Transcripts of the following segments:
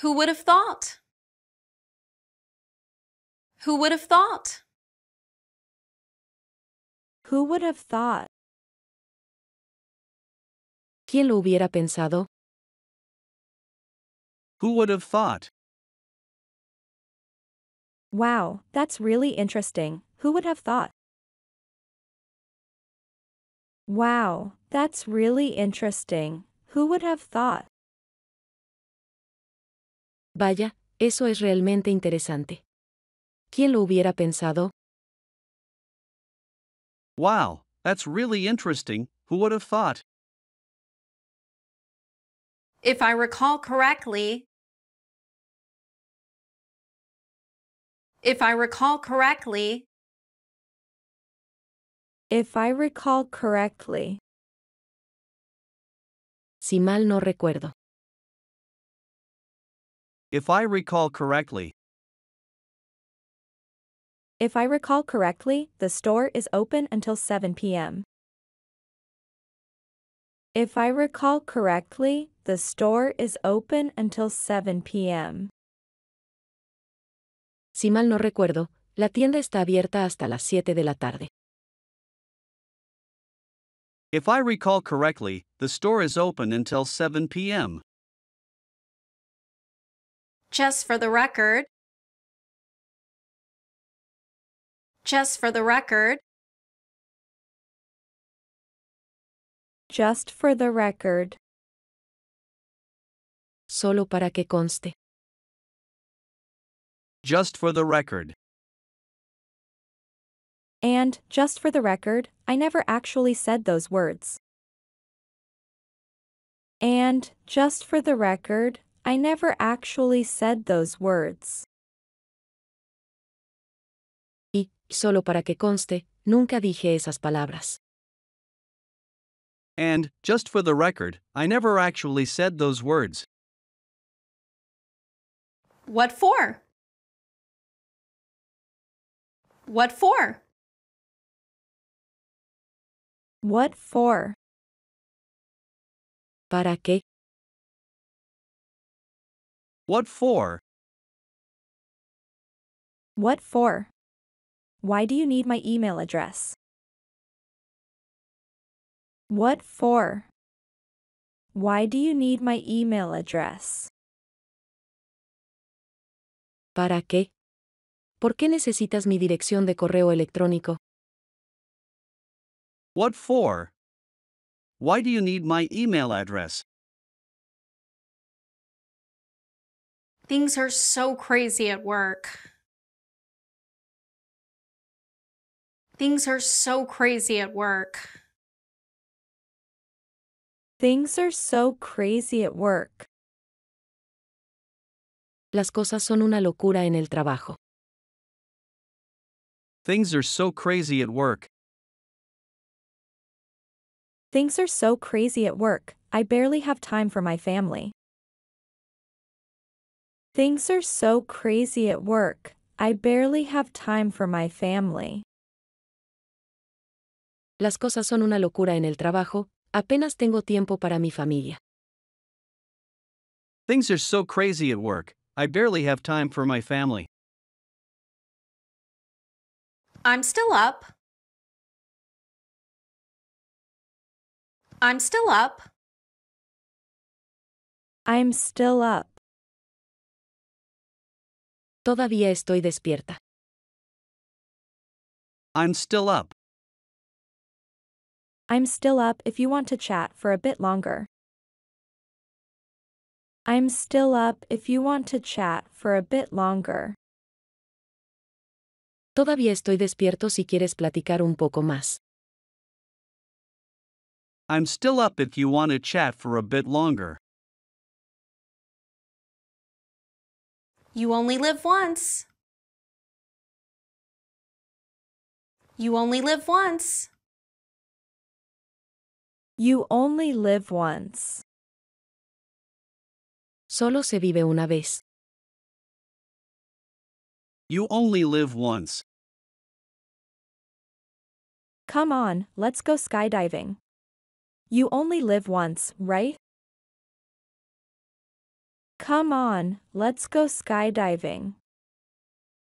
Who would have thought? Who would have thought? Who would have thought? ¿Quién lo hubiera pensado? Who would have thought? Wow, that's really interesting. Who would have thought? Wow, that's really interesting. Who would have thought? Vaya, eso es realmente interesante. ¿Quién lo hubiera pensado? Wow, that's really interesting. Who would have thought? If I recall correctly, If I recall correctly, If I recall correctly. Si mal no recuerdo. If I recall correctly. If I recall correctly, the store is open until 7 p.m. If I recall correctly, the store is open until 7 p.m. Si mal no recuerdo, la tienda está abierta hasta las 7 de la tarde. If I recall correctly, the store is open until 7 p.m. Just for the record. Just for the record. Just for the record. Solo para que conste. Just for the record. And, just for the record, I never actually said those words. And, just for the record, I never actually said those words. Y, solo para que conste, nunca dije esas palabras. And, just for the record, I never actually said those words. What for? What for? What for? ¿Para qué? What for? What for? Why do you need my email address? What for? Why do you need my email address? ¿Para qué? ¿Por qué necesitas mi dirección de correo electrónico? What for? Why do you need my email address? Things are so crazy at work. Things are so crazy at work. Things are so crazy at work. Las cosas son una locura en el trabajo. Things are so crazy at work. Things are so crazy at work, I barely have time for my family. Things are so crazy at work, I barely have time for my family. Las cosas son una locura en el trabajo, apenas tengo tiempo para mi familia. Things are so crazy at work, I barely have time for my family. I'm still up. I'm still up. I'm still up. Todavía estoy despierta. I'm still up. I'm still up if you want to chat for a bit longer. I'm still up if you want to chat for a bit longer. Todavía estoy despierto si quieres platicar un poco más. I'm still up if you want to chat for a bit longer. You only live once. You only live once. You only live once. Solo se vive una vez. You only live once. Come on, let's go skydiving. You only live once, right? Come on, let's go skydiving.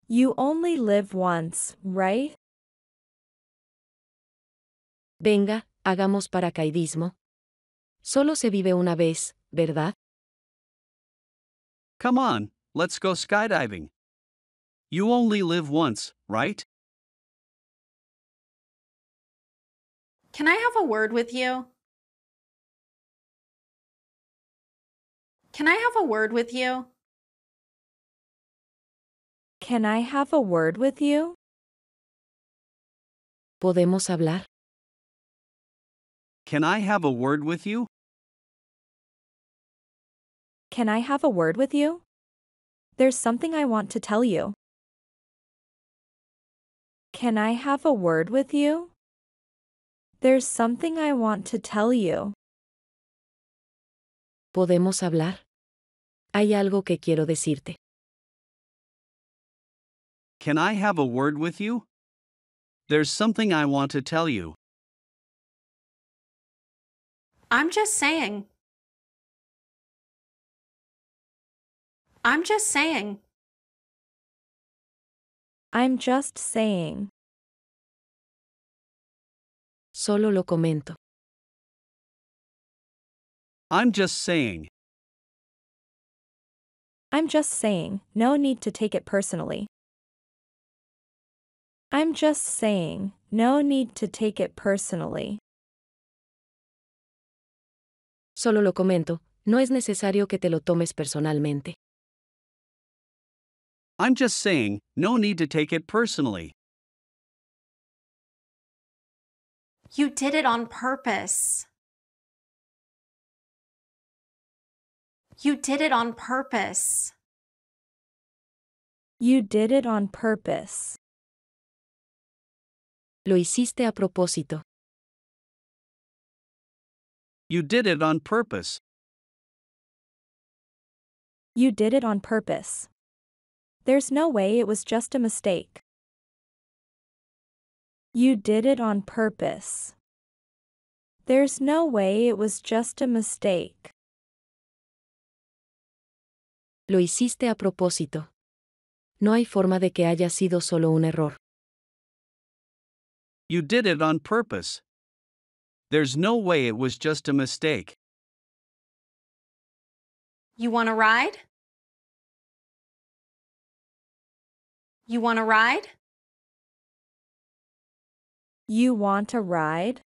You only live once, right? Venga, hagamos paracaidismo. Solo se vive una vez, ¿verdad? Come on, let's go skydiving. You only live once, right? Can I have a word with you? Can I have a word with you? Can I have a word with you? ¿Podemos hablar? Can I have a word with you? Can I have a word with you? There's something I want to tell you. Can I have a word with you? There's something I want to tell you. ¿Podemos hablar? Hay algo que quiero decirte. Can I have a word with you? There's something I want to tell you. I'm just saying. I'm just saying. I'm just saying. Solo lo comento. I'm just saying. I'm just saying, no need to take it personally. I'm just saying, no need to take it personally. Solo lo comento, no es necesario que te lo tomes personalmente. I'm just saying, no need to take it personally. You did it on purpose. You did it on purpose. You did it on purpose. Lo hiciste a propósito. You did it on purpose. You did it on purpose. There's no way it was just a mistake. You did it on purpose. There's no way it was just a mistake. Lo hiciste a propósito. No hay forma de que haya sido solo un error. You did it on purpose. There's no way it was just a mistake. You want to ride? You want to ride? You want to ride?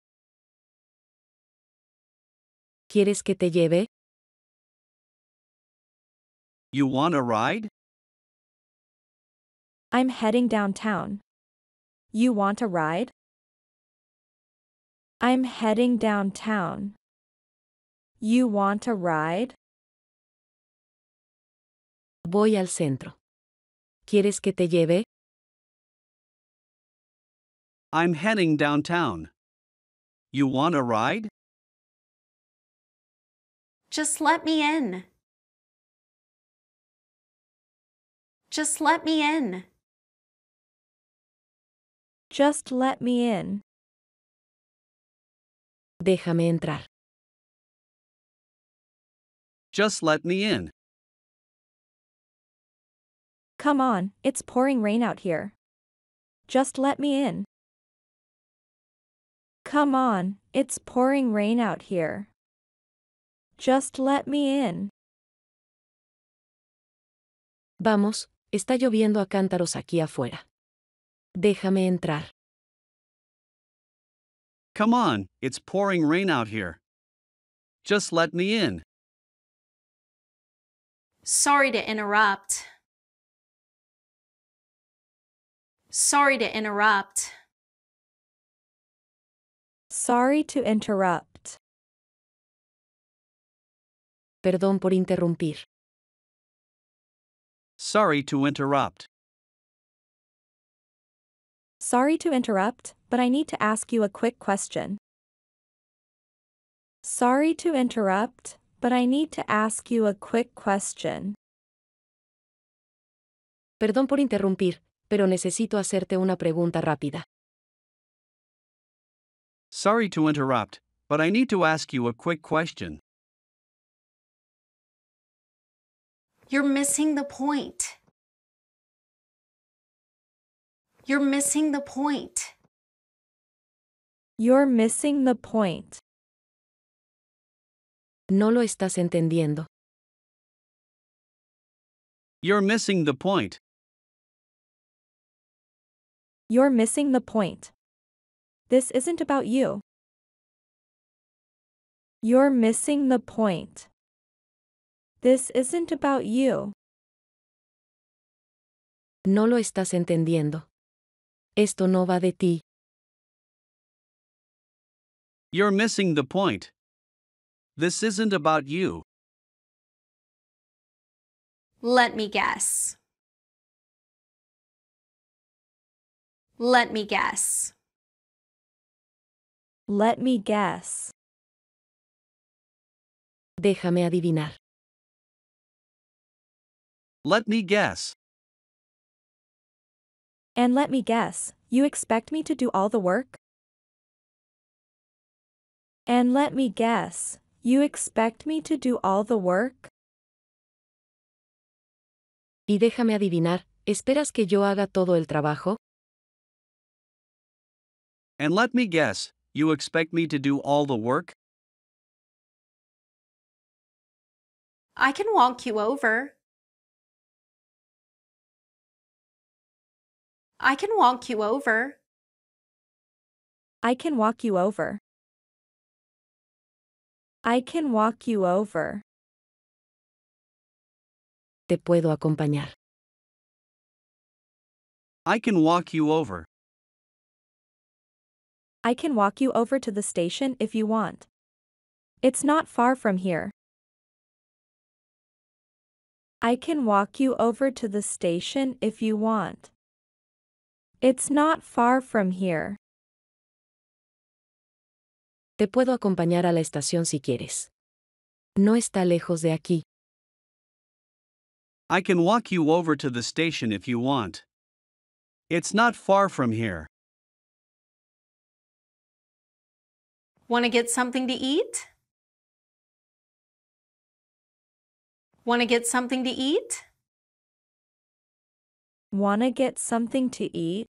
¿Quieres que te lleve? You want a ride? I'm heading downtown. You want a ride? I'm heading downtown. You want a ride? Voy al centro. ¿Quieres que te lleve? I'm heading downtown. You want a ride? Just let me in. Just let me in. Just let me in. Déjame entrar. Just let me in. Come on, it's pouring rain out here. Just let me in. Come on, it's pouring rain out here. Just let me in. Vamos, Está lloviendo a cántaros aquí afuera. Déjame entrar. Come on, it's pouring rain out here. Just let me in. Sorry to interrupt. Sorry to interrupt. Sorry to interrupt. Perdón por interrumpir. Sorry to interrupt. Sorry to interrupt, but I need to ask you a quick question. Sorry to interrupt, but I need to ask you a quick question. Perdón por interrumpir, pero necesito hacerte una pregunta rápida. Sorry to interrupt, but I need to ask you a quick question. You're missing the point. You're missing the point. You're missing the point. No lo estás entendiendo. You're missing the point. You're missing the point. This isn't about you. You're missing the point. This isn't about you. No lo estás entendiendo. Esto no va de ti. You're missing the point. This isn't about you. Let me guess. Let me guess. Let me guess. Déjame adivinar. Let me guess. And let me guess, you expect me to do all the work? And let me guess, you expect me to do all the work? Y déjame adivinar, ¿esperas que yo haga todo el trabajo? And let me guess, you expect me to do all the work? I can walk you over. I can walk you over. I can walk you over. I can walk you over. Te puedo acompañar. I can walk you over. I can walk you over to the station if you want. It's not far from here. I can walk you over to the station if you want. It's not far from here. Te puedo acompañar a la estación si quieres. No está lejos de aquí. I can walk you over to the station if you want. It's not far from here. Want to get something to eat? Want to get something to eat? Want to get something to eat?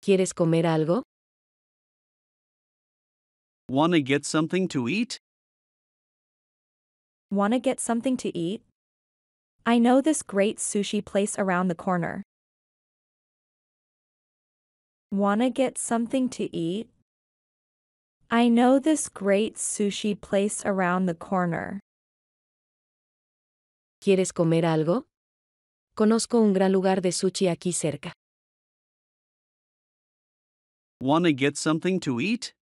¿Quieres comer algo? Wanna get something to eat? Wanna get something to eat? I know this great sushi place around the corner. Wanna get something to eat? I know this great sushi place around the corner. ¿Quieres comer algo? Conozco un gran lugar de sushi aquí cerca. Wanna get something to eat?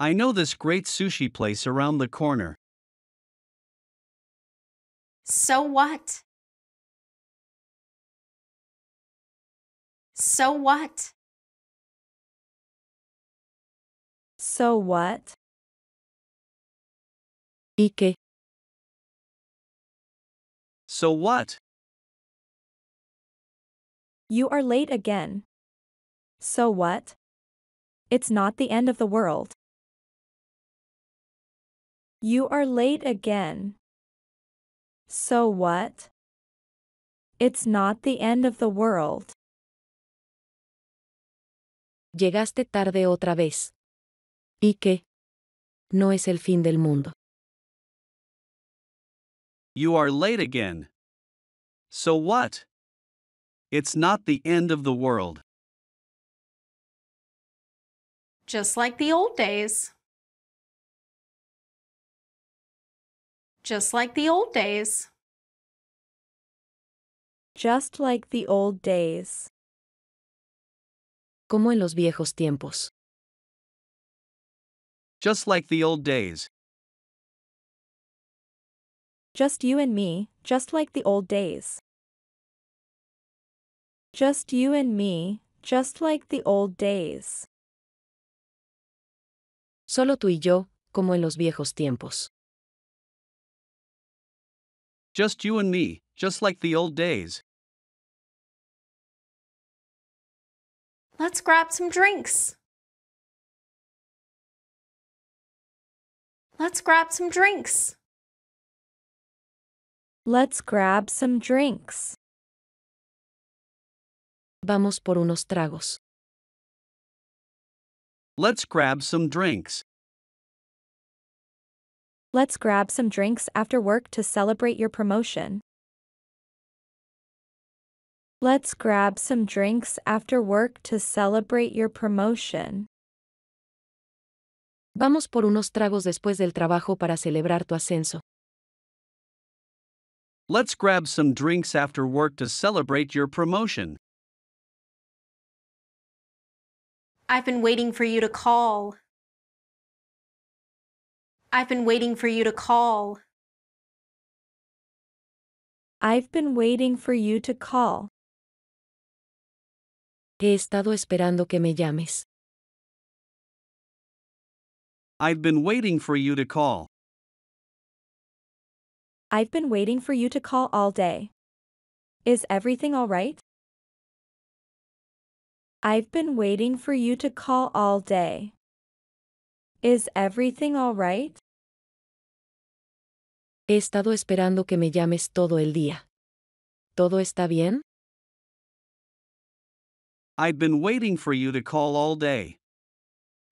I know this great sushi place around the corner. So what? So what? So what? Ike. So what? You are late again. So what? It's not the end of the world. You are late again. So what? It's not the end of the world. Llegaste tarde otra vez. ¿Y qué? No es el fin del mundo. You are late again. So what? It's not the end of the world just like the old days. Just like the old days. Just like the old days. Como en los viejos tiempos. Just like the old days. Just you and me, just like the old days. Just you and me, just like the old days. Solo tú y yo, como en los viejos tiempos. Just you and me, just like the old days. Let's grab some drinks. Let's grab some drinks. Let's grab some drinks. Vamos por unos tragos. Let's grab some drinks. Let's grab some drinks after work to celebrate your promotion. Let's grab some drinks after work to celebrate your promotion. Vamos por unos tragos después del trabajo para celebrar tu ascenso. Let's grab some drinks after work to celebrate your promotion. I've been waiting for you to call. I've been waiting for you to call. I've been waiting for you to call. He estado esperando que me llames. I've been waiting for you to call. I've been waiting for you to call all day. Is everything all right? I've been waiting for you to call all day. Is everything all right? He estado esperando que me llames todo el día. ¿Todo está bien? I've been waiting for you to call all day.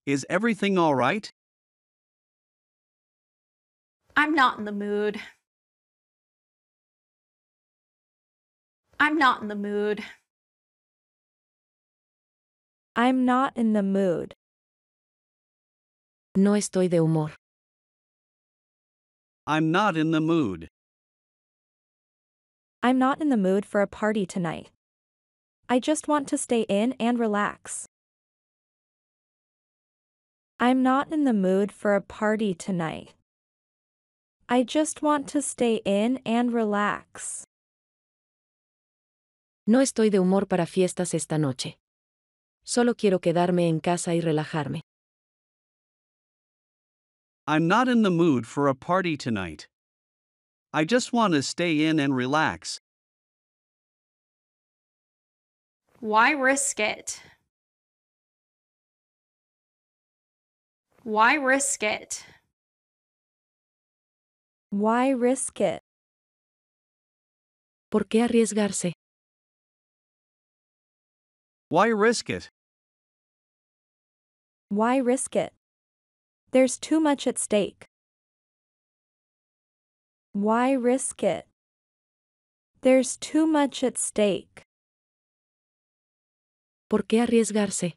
Is everything all right? I'm not in the mood. I'm not in the mood. I'm not in the mood. No estoy de humor. I'm not in the mood. I'm not in the mood for a party tonight. I just want to stay in and relax. I'm not in the mood for a party tonight. I just want to stay in and relax. No estoy de humor para fiestas esta noche solo quiero quedarme en casa y relajarme. I'm not in the mood for a party tonight. I just want to stay in and relax. Why risk it? Why risk it? Why risk it? ¿Por qué arriesgarse? Why risk it? Why risk it? There's too much at stake. Why risk it? There's too much at stake. ¿Por qué arriesgarse?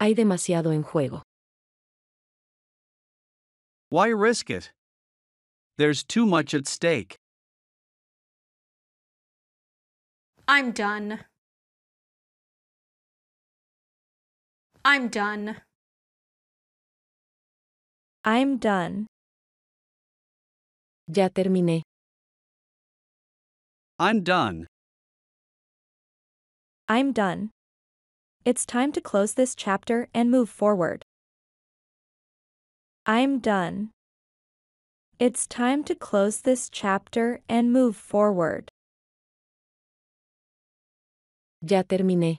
Hay demasiado en juego. Why risk it? There's too much at stake. I'm done. I'm done. I'm done. Ya terminé. I'm done. I'm done. It's time to close this chapter and move forward. I'm done. It's time to close this chapter and move forward. Ya terminé.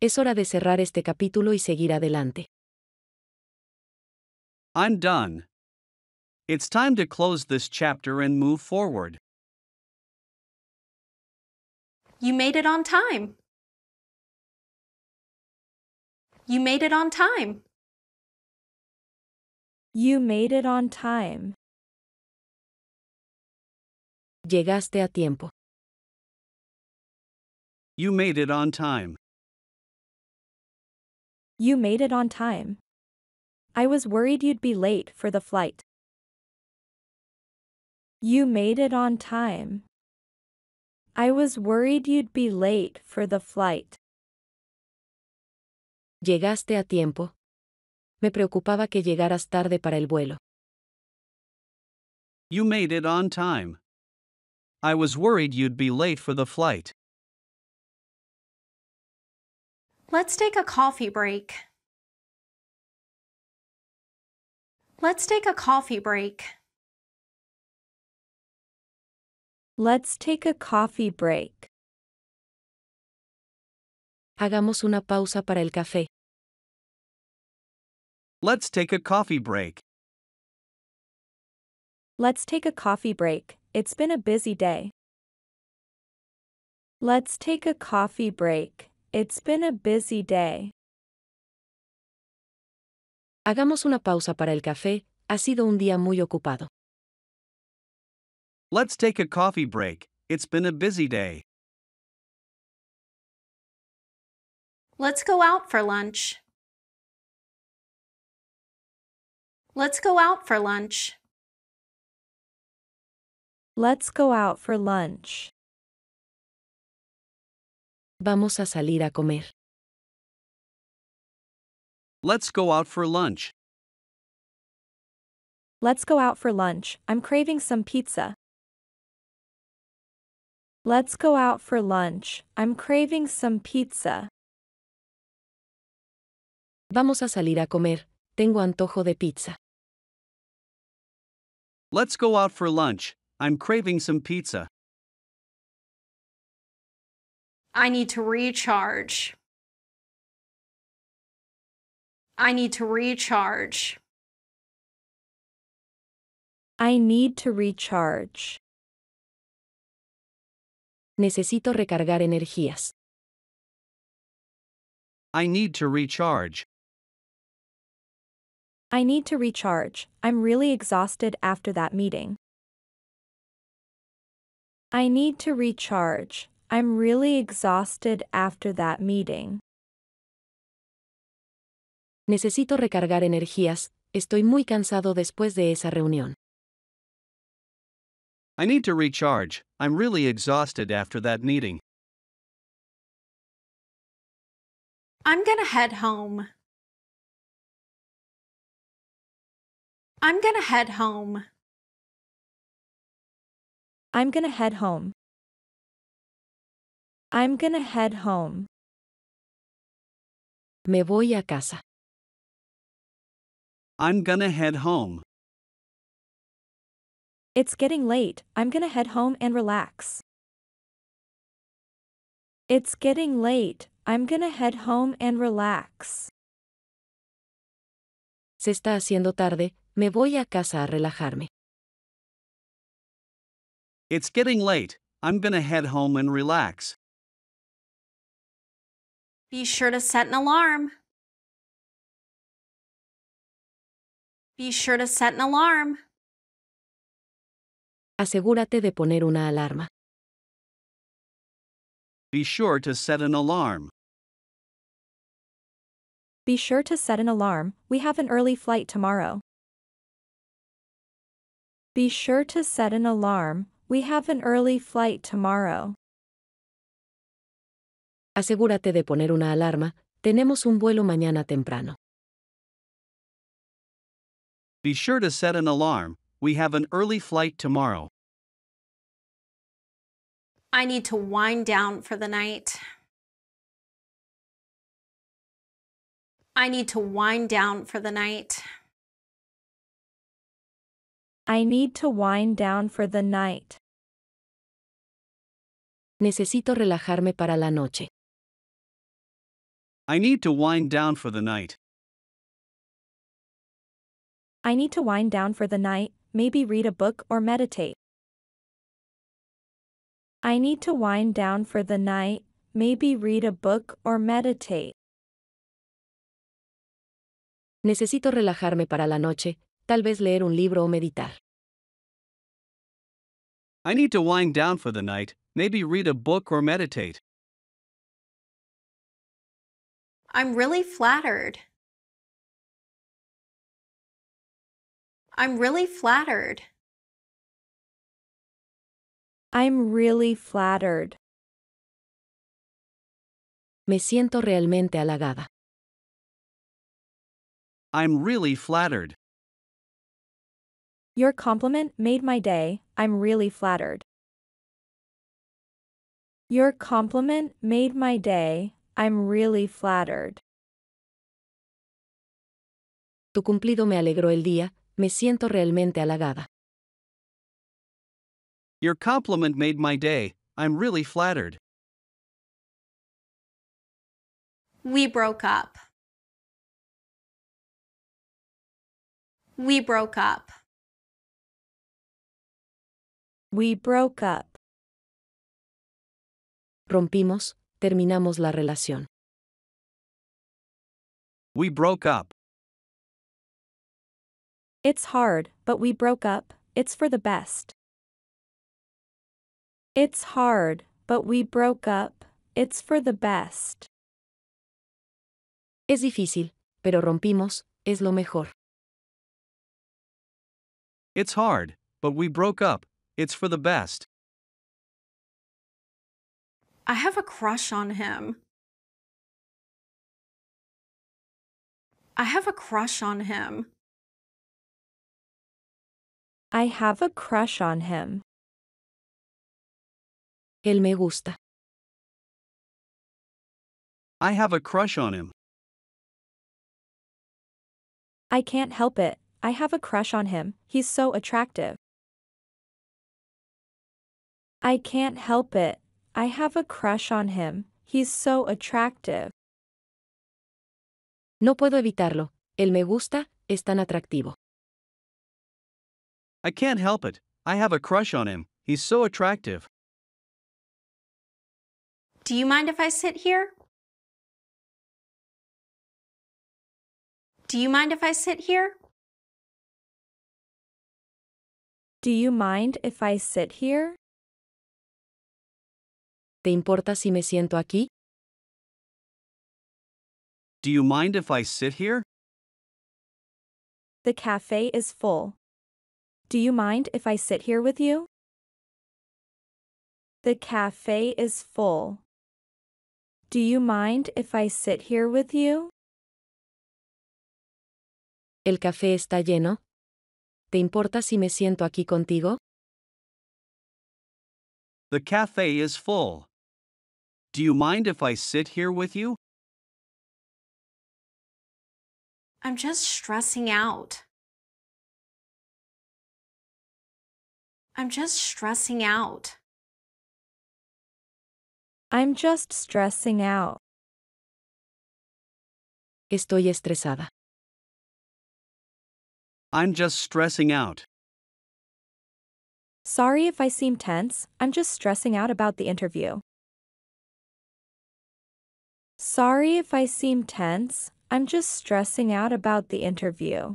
Es hora de cerrar este capítulo y seguir adelante. I'm done. It's time to close this chapter and move forward. You made it on time. You made it on time. You made it on time. Llegaste a tiempo. You made it on time. You made it on time. I was worried you'd be late for the flight. You made it on time. I was worried you'd be late for the flight. Llegaste a tiempo. Me preocupaba que llegaras tarde para el vuelo. You made it on time. I was worried you'd be late for the flight. Let's take a coffee break. Let's take a coffee break. Let's take a coffee break. Hagamos una pausa para el café. Let's take a coffee break. Let's take a coffee break. It's been a busy day. Let's take a coffee break. It's been a busy day. Hagamos una pausa para el café, ha sido un día muy ocupado. Let's take a coffee break, it's been a busy day. Let's go out for lunch. Let's go out for lunch. Let's go out for lunch. Vamos a salir a comer. Let's go out for lunch. Let's go out for lunch. I'm craving some pizza. Let's go out for lunch. I'm craving some pizza. Vamos a salir a comer. Tengo antojo de pizza. Let's go out for lunch. I'm craving some pizza. I need to recharge. I need to recharge. I need to recharge. Necesito recargar energías. I need to recharge. I need to recharge. I'm really exhausted after that meeting. I need to recharge. I'm really exhausted after that meeting. Necesito recargar energías, estoy muy cansado después de esa reunión. I need to recharge, I'm really exhausted after that meeting. I'm gonna head home. I'm gonna head home. I'm gonna head home. I'm gonna head home. Me voy a casa. I'm gonna head home. It's getting late, I'm gonna head home and relax. It's getting late, I'm gonna head home and relax. Se está haciendo tarde, me voy a casa a relajarme. It's getting late, I'm gonna head home and relax. Be sure to set an alarm. Be sure to set an alarm. Asegúrate de poner una alarma. Be sure to set an alarm. Be sure to set an alarm, we have an early flight tomorrow. Be sure to set an alarm, we have an early flight tomorrow. asegúrate de poner una alarma, tenemos un vuelo mañana temprano. Be sure to set an alarm, we have an early flight tomorrow. I need to wind down for the night. I need to wind down for the night. I need to wind down for the night. Necesito relajarme para la noche. I need to wind down for the night. I need to wind down for the night, maybe read a book or meditate. I need to wind down for the night, maybe read a book or meditate. Necesito relajarme para la noche, tal vez leer un libro o meditar. I need to wind down for the night, maybe read a book or meditate. I'm really flattered. I'm really flattered. I'm really flattered. Me siento realmente halagada. I'm really flattered. Your compliment made my day. I'm really flattered. Your compliment made my day. I'm really flattered. Tu cumplido me alegró el día, me siento realmente halagada. Your compliment made my day, I'm really flattered. We broke up. We broke up. We broke up. Rompimos, Terminamos la relación. We broke up. It's hard, but we broke up, it's for the best. It's hard, but we broke up, it's for the best. Es difícil, pero rompimos, es lo mejor. It's hard, but we broke up, it's for the best. I have a crush on him. I have a crush on him. I have a crush on him. Él me gusta. I have a crush on him. I can't help it. I have a crush on him. He's so attractive. I can't help it. I have a crush on him, he's so attractive. No puedo evitarlo, él me gusta, es tan atractivo. I can't help it, I have a crush on him, he's so attractive. Do you mind if I sit here? Do you mind if I sit here? Do you mind if I sit here? ¿Te importa si me siento aquí? Do you mind if I sit here? The cafe is full. Do you mind if I sit here with you? The cafe is full. Do you mind if I sit here with you? El café está lleno. ¿Te importa si me siento aquí contigo? The cafe is full. Do you mind if I sit here with you? I'm just stressing out. I'm just stressing out. I'm just stressing out. Estoy estresada. I'm just stressing out. Sorry if I seem tense, I'm just stressing out about the interview. Sorry if I seem tense, I'm just stressing out about the interview.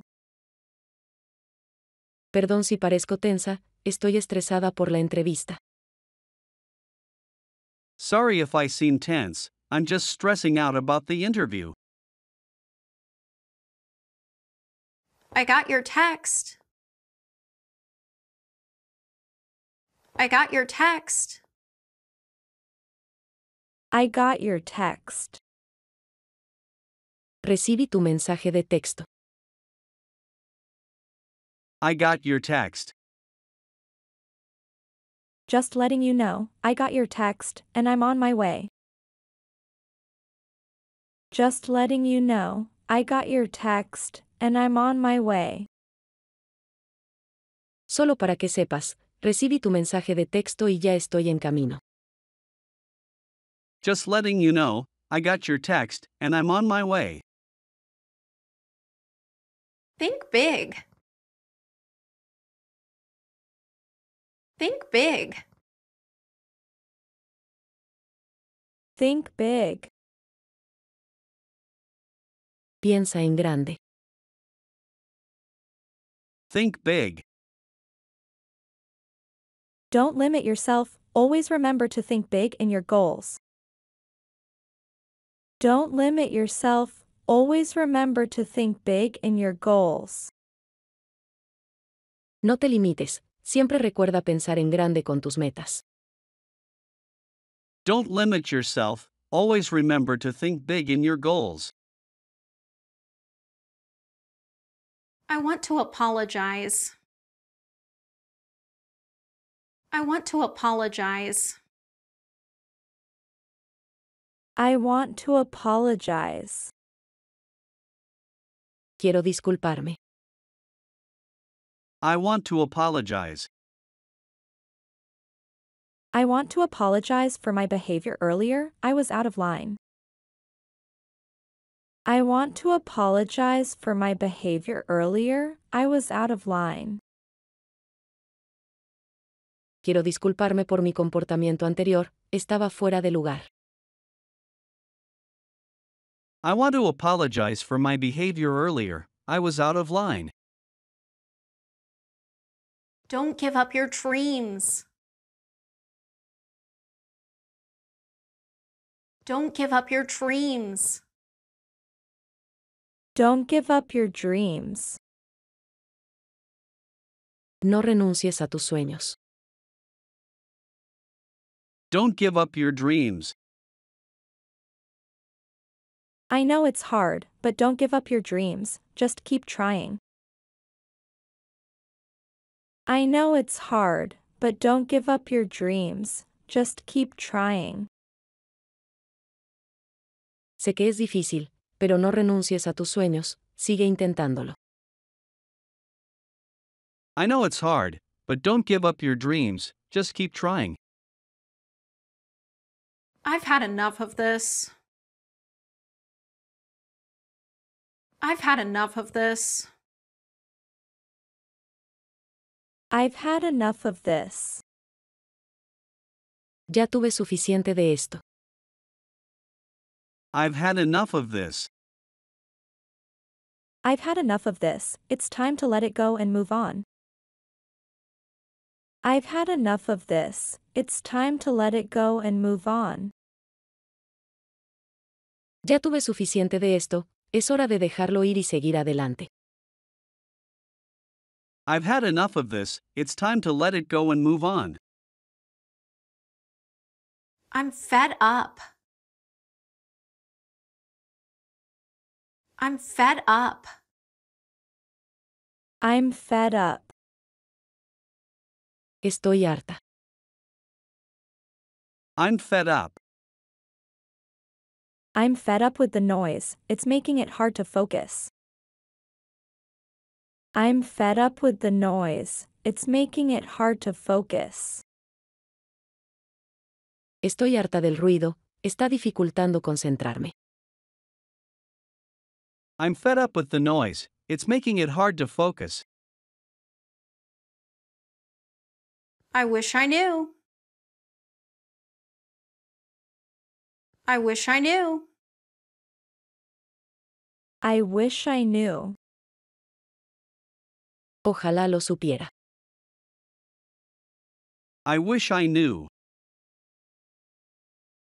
Perdón si parezco tensa, estoy estresada por la entrevista. Sorry if I seem tense, I'm just stressing out about the interview. I got your text. I got your text. I got your text. Recibí tu mensaje de texto. I got your text. Just letting you know, I got your text, and I'm on my way. Just letting you know, I got your text, and I'm on my way. Solo para que sepas, recibí tu mensaje de texto y ya estoy en camino. Just letting you know, I got your text and I'm on my way. Think big. Think big. Think big. Piensa en grande. Think big. Don't limit yourself, always remember to think big in your goals. Don't limit yourself, always remember to think big in your goals. No te limites, siempre recuerda pensar en grande con tus metas. Don't limit yourself, always remember to think big in your goals. I want to apologize. I want to apologize. I want to apologize. Quiero disculparme. I want to apologize. I want to apologize for my behavior earlier, I was out of line. I want to apologize for my behavior earlier, I was out of line. Quiero disculparme por mi comportamiento anterior, estaba fuera de lugar. I want to apologize for my behavior earlier, I was out of line. Don't give up your dreams. Don't give up your dreams. Don't give up your dreams. No renuncies a tus sueños. Don't give up your dreams. I know it's hard, but don't give up your dreams, just keep trying. I know it's hard, but don't give up your dreams, just keep trying. Sé que es difícil, pero no renuncies a tus sueños, sigue intentándolo. I know it's hard, but don't give up your dreams, just keep trying. I've had enough of this. I've had enough of this. I've had enough of this. Ya tuve suficiente de esto. I've had enough of this. I've had enough of this, it's time to let it go and move on. I've had enough of this, it's time to let it go and move on. Ya tuve suficiente de esto, es hora de dejarlo ir y seguir adelante. I've had enough of this, it's time to let it go and move on. I'm fed up. I'm fed up. I'm fed up. Estoy harta. I'm fed up. I'm fed up with the noise, it's making it hard to focus. I'm fed up with the noise, it's making it hard to focus. Estoy harta del ruido, está dificultando concentrarme. I'm fed up with the noise, it's making it hard to focus. I wish I knew. I wish I knew. I wish I knew. Ojalá lo supiera. I wish I knew.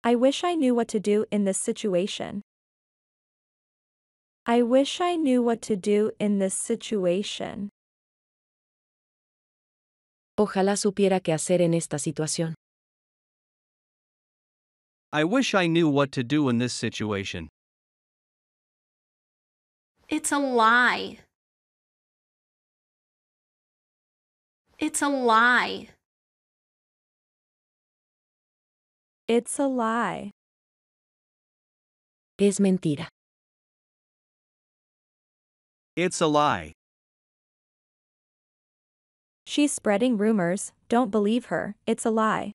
I wish I knew what to do in this situation. I wish I knew what to do in this situation. Ojalá supiera qué hacer en esta situación. I wish I knew what to do in this situation. It's a lie. It's a lie. It's a lie. Es mentira. It's a lie. She's spreading rumors, don't believe her, it's a lie.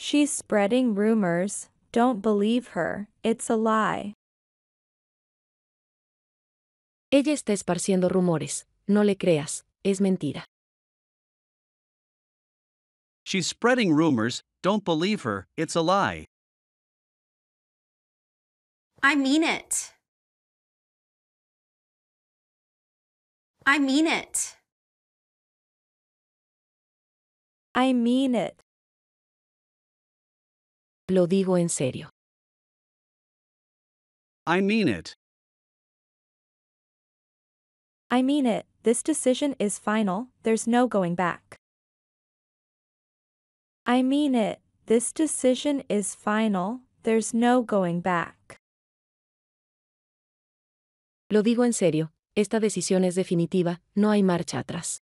She's spreading rumors, don't believe her, it's a lie. Ella está esparciendo rumores, no le creas, es mentira. She's spreading rumors, don't believe her, it's a lie. I mean it. I mean it. I mean it. Lo digo en serio. I mean it. I mean it, this decision is final, there's no going back. I mean it, this decision is final, there's no going back. Lo digo en serio, esta decisión es definitiva, no hay marcha atrás.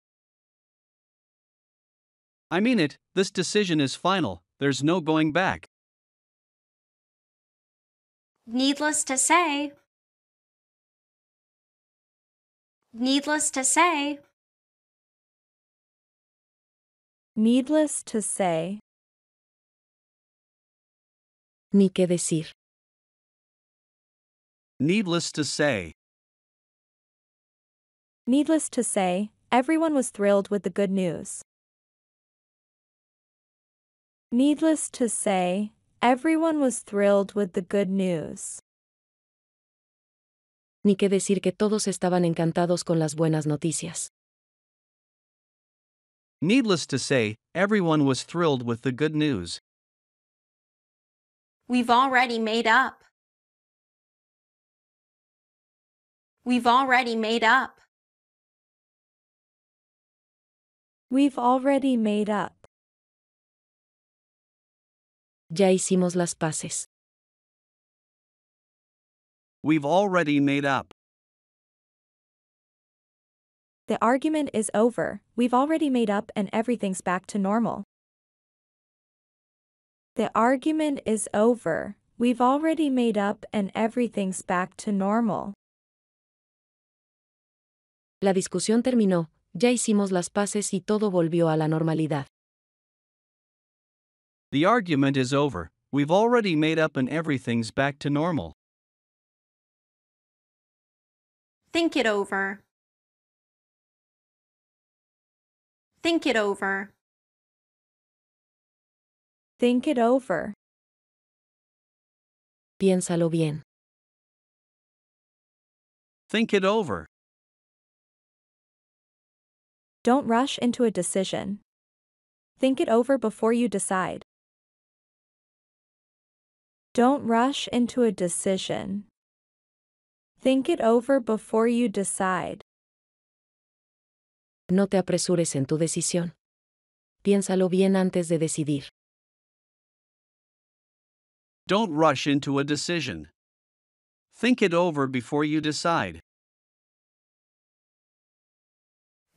I mean it, this decision is final, there's no going back. Needless to say, needless to say, needless to say, ni que decir. Needless to say, needless to say, everyone was thrilled with the good news. Needless to say, Everyone was thrilled with the good news. Ni que decir que todos estaban encantados con las buenas noticias. Needless to say, everyone was thrilled with the good news. We've already made up. We've already made up. We've already made up. Ya hicimos las paces. We've already made up. The argument is over, we've already made up and everything's back to normal. The argument is over, we've already made up and everything's back to normal. La discusión terminó, ya hicimos las paces y todo volvió a la normalidad. The argument is over, we've already made up and everything's back to normal. Think it over. Think it over. Think it over. Piénsalo bien. Think it over. Don't rush into a decision. Think it over before you decide. Don't rush into a decision. Think it over before you decide. No te apresures en tu decisión. Piénsalo bien antes de decidir. Don't rush into a decision. Think it over before you decide.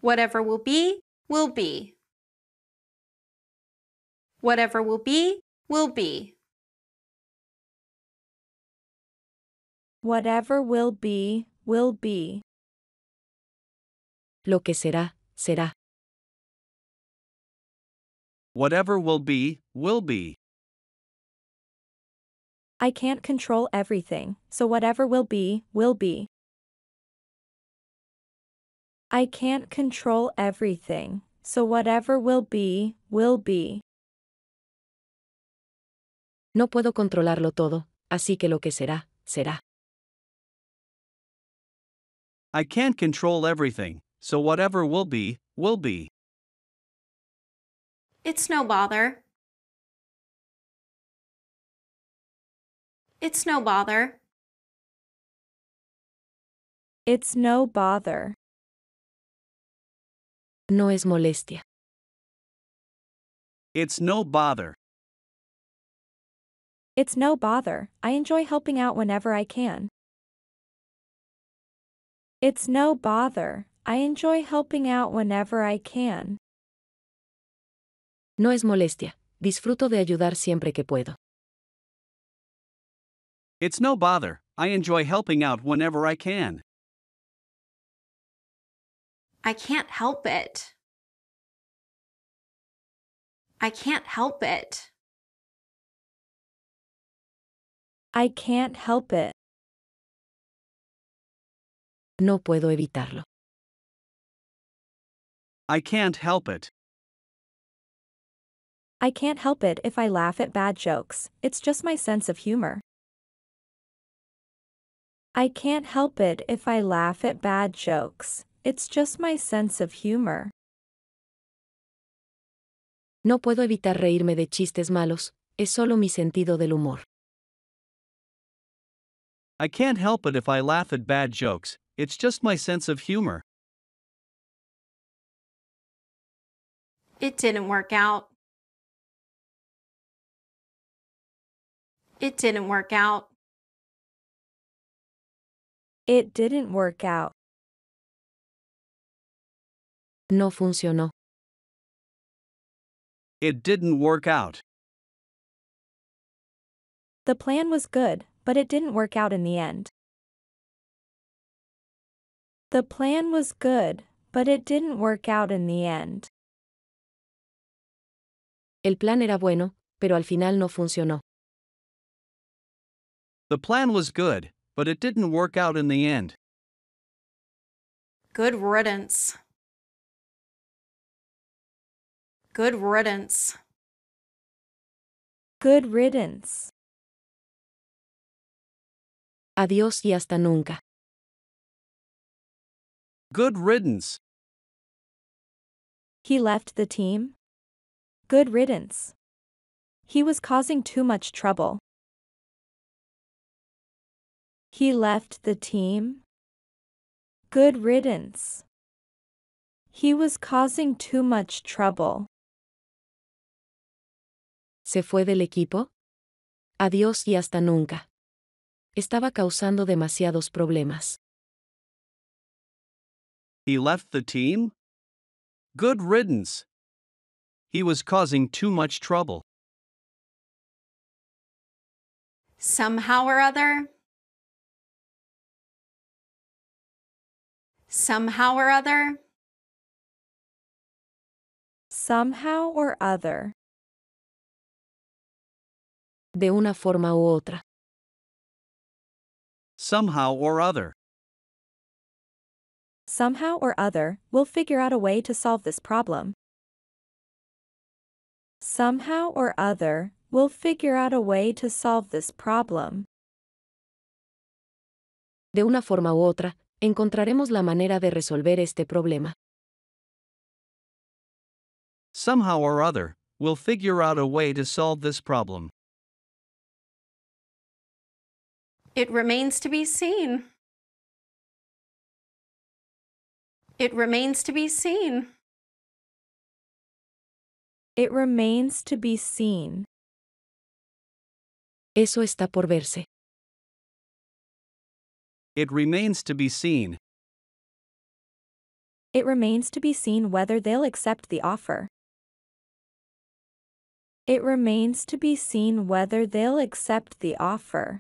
Whatever will be, will be. Whatever will be, will be. Whatever will be, will be. Lo que será, será. Whatever will be, will be. I can't control everything, so whatever will be, will be. I can't control everything, so whatever will be, will be. No puedo controlarlo todo, así que lo que será, será. I can't control everything, so whatever will be, will be. It's no bother. It's no bother. It's no bother. No es molestia. It's no bother. It's no bother. I enjoy helping out whenever I can. It's no bother. I enjoy helping out whenever I can. No es molestia. Disfruto de ayudar siempre que puedo. It's no bother. I enjoy helping out whenever I can. I can't help it. I can't help it. I can't help it. No puedo evitarlo. I can't help it. I can't help it if I laugh at bad jokes, it's just my sense of humor. I can't help it if I laugh at bad jokes, it's just my sense of humor. No puedo evitar reírme de chistes malos, es solo mi sentido del humor. I can't help it if I laugh at bad jokes, it's just my sense of humor. It didn't work out. It didn't work out. It didn't work out. No funcionó. It didn't work out. The plan was good, but it didn't work out in the end. The plan was good, but it didn't work out in the end. El plan era bueno, pero al final no funcionó. The plan was good, but it didn't work out in the end. Good riddance. Good riddance. Good riddance. Adiós y hasta nunca. Good riddance. He left the team? Good riddance. He was causing too much trouble. He left the team? Good riddance. He was causing too much trouble. ¿Se fue del equipo? Adiós y hasta nunca. Estaba causando demasiados problemas. He left the team? Good riddance. He was causing too much trouble. Somehow or other. Somehow or other. Somehow or other. De una forma u otra. Somehow or other. Somehow or other, we'll figure out a way to solve this problem. Somehow or other, we'll figure out a way to solve this problem. De una forma u otra, encontraremos la manera de resolver este problema. Somehow or other, we'll figure out a way to solve this problem. It remains to be seen. It remains to be seen. It remains to be seen. Eso está por verse. It remains to be seen. It remains to be seen whether they'll accept the offer. It remains to be seen whether they'll accept the offer.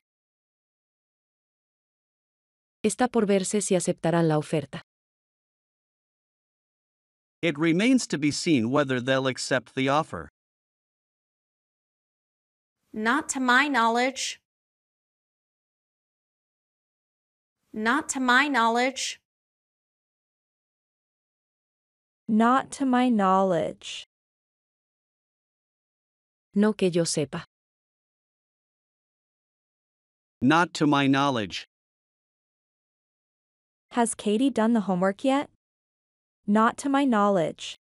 Está por verse si aceptarán la oferta. It remains to be seen whether they'll accept the offer. Not to my knowledge. Not to my knowledge. Not to my knowledge. No que yo sepa. Not to my knowledge. Has Katie done the homework yet? Not to my knowledge.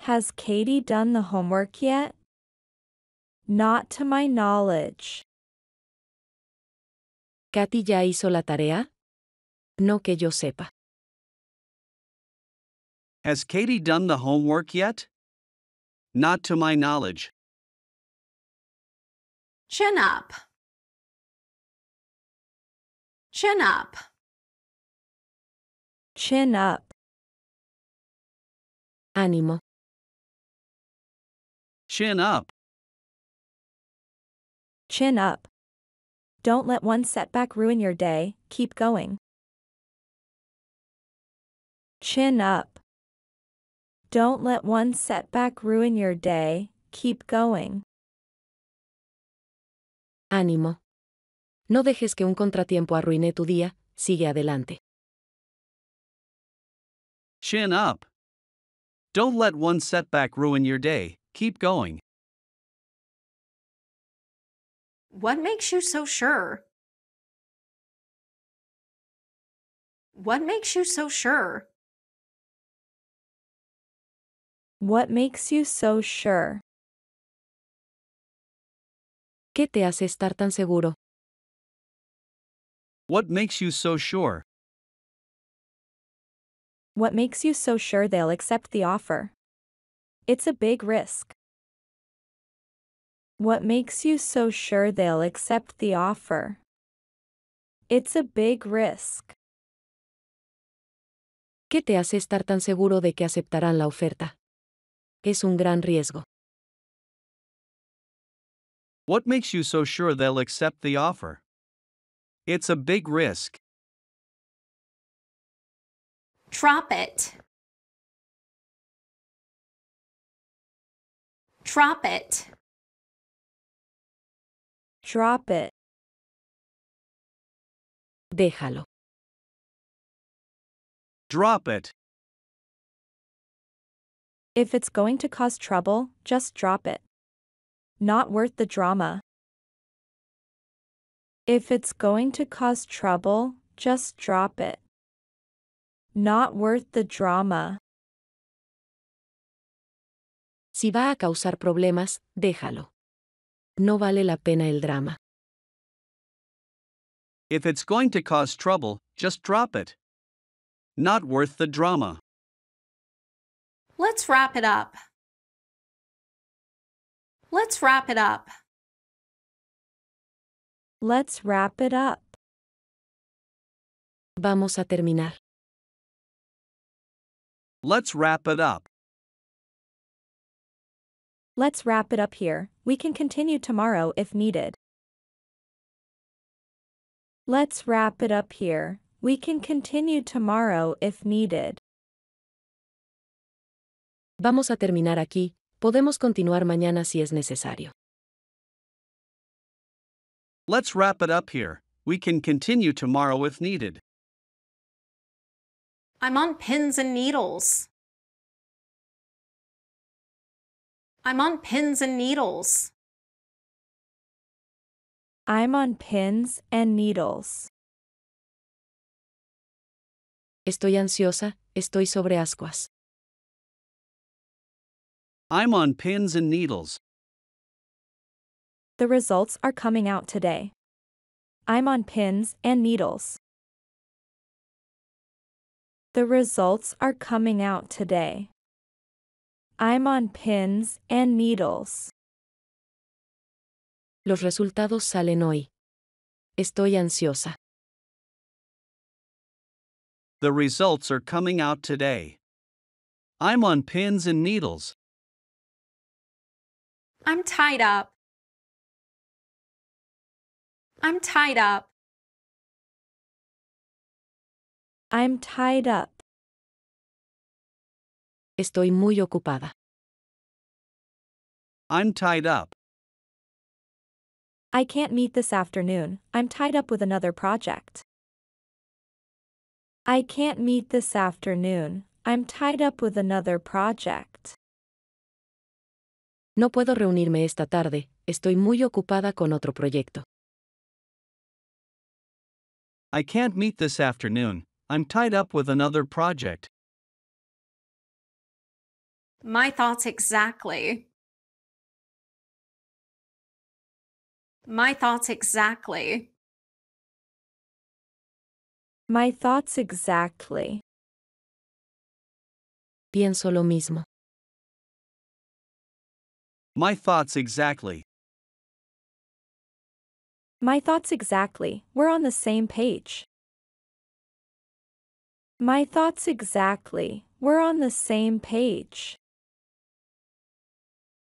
Has Katie done the homework yet? Not to my knowledge. ¿Katy ya hizo la tarea? No que yo sepa. Has Katie done the homework yet? Not to my knowledge. Chin up. Chin up. Chin up. Ánimo. Chin up. Chin up. Don't let one setback ruin your day, keep going. Chin up. Don't let one setback ruin your day, keep going. Ánimo. No dejes que un contratiempo arruine tu día, sigue adelante. Chin up. Don't let one setback ruin your day, keep going. What makes you so sure? What makes you so sure? What makes you so sure? ¿Qué te hace estar tan seguro? What makes you so sure? What makes you so sure they'll accept the offer? It's a big risk. What makes you so sure they'll accept the offer? It's a big risk. ¿Qué te hace estar tan seguro de que aceptarán la oferta? Es un gran riesgo. What makes you so sure they'll accept the offer? It's a big risk. Drop it. Drop it. Drop it. Déjalo. Drop it. If it's going to cause trouble, just drop it. Not worth the drama. If it's going to cause trouble, just drop it. Not worth the drama. Si va a causar problemas, déjalo. No vale la pena el drama. If it's going to cause trouble, just drop it. Not worth the drama. Let's wrap it up. Let's wrap it up. Let's wrap it up. Vamos a terminar. Let's wrap it up. Let's wrap it up here, we can continue tomorrow if needed. Let's wrap it up here, we can continue tomorrow if needed. Vamos a terminar aquí, podemos continuar mañana si es necesario. Let's wrap it up here, we can continue tomorrow if needed. I'm on pins and needles. I'm on pins and needles. I'm on pins and needles. Estoy ansiosa, estoy sobre ascuas. I'm on pins and needles. The results are coming out today. I'm on pins and needles. The results are coming out today. I'm on pins and needles. Los resultados salen hoy. Estoy ansiosa. The results are coming out today. I'm on pins and needles. I'm tied up. I'm tied up. I'm tied up. Estoy muy ocupada. I'm tied up. I can't meet this afternoon. I'm tied up with another project. I can't meet this afternoon. I'm tied up with another project. No puedo reunirme esta tarde. Estoy muy ocupada con otro proyecto. I can't meet this afternoon. I'm tied up with another project. My thoughts exactly. My thoughts exactly. My thoughts exactly. Pienso lo mismo. My thoughts exactly. My thoughts exactly. We're on the same page. My thoughts exactly. We're on the same page.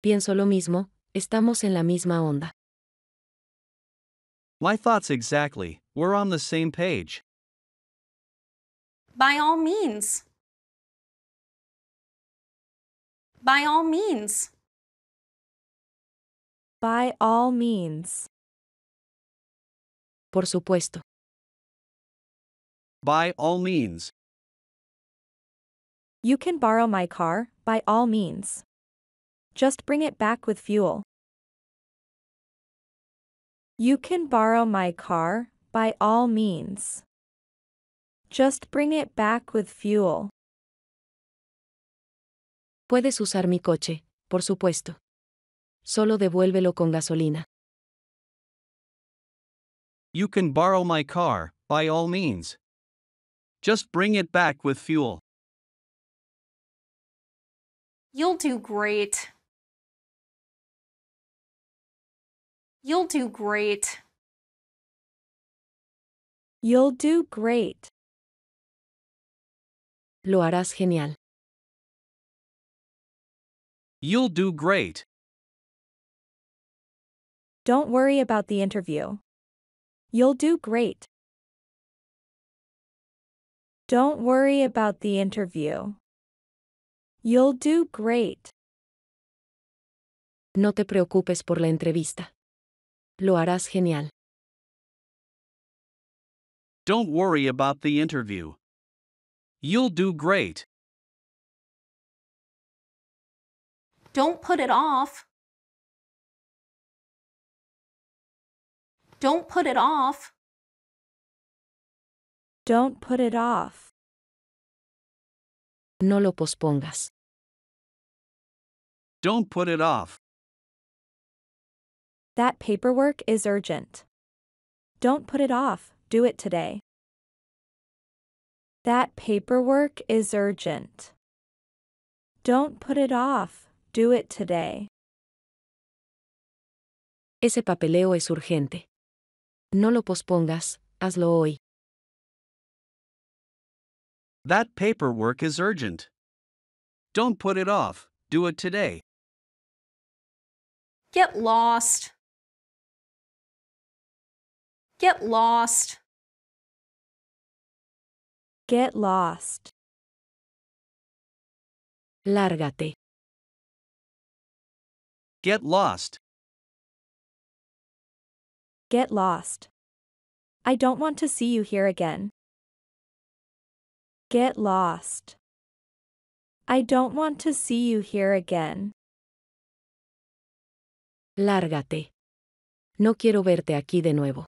Pienso lo mismo, estamos en la misma onda. My thoughts exactly. We're on the same page. By all means. By all means. By all means. Por supuesto by all means. You can borrow my car, by all means. Just bring it back with fuel. You can borrow my car, by all means. Just bring it back with fuel. Puedes usar mi coche, por supuesto. Solo devuélvelo con gasolina. You can borrow my car, by all means. Just bring it back with fuel. You'll do great. You'll do great. You'll do great. Lo harás genial. You'll do great. Don't worry about the interview. You'll do great. Don't worry about the interview. You'll do great. No te preocupes por la entrevista. Lo harás genial. Don't worry about the interview. You'll do great. Don't put it off. Don't put it off. Don't put it off. No lo pospongas. Don't put it off. That paperwork is urgent. Don't put it off, do it today. That paperwork is urgent. Don't put it off, do it today. Ese papeleo es urgente. No lo pospongas, hazlo hoy. That paperwork is urgent. Don't put it off, do it today. Get lost. Get lost. Get lost. Lárgate. Get lost. Get lost. I don't want to see you here again. Get lost. I don't want to see you here again. Lárgate. No quiero verte aquí de nuevo.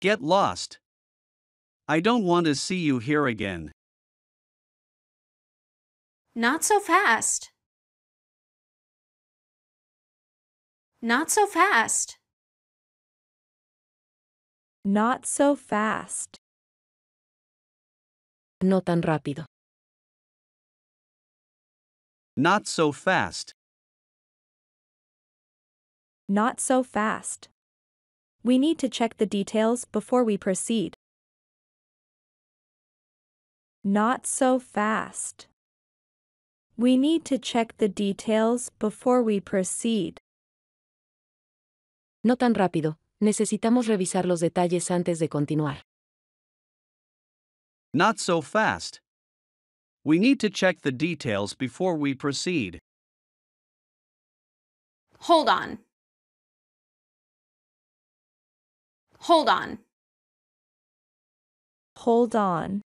Get lost. I don't want to see you here again. Not so fast. Not so fast. Not so fast. No tan rápido. Not so fast. Not so fast. We need to check the details before we proceed. Not so fast. We need to check the details before we proceed. No tan rápido. Necesitamos revisar los detalles antes de continuar. Not so fast. We need to check the details before we proceed. Hold on. Hold on. Hold on.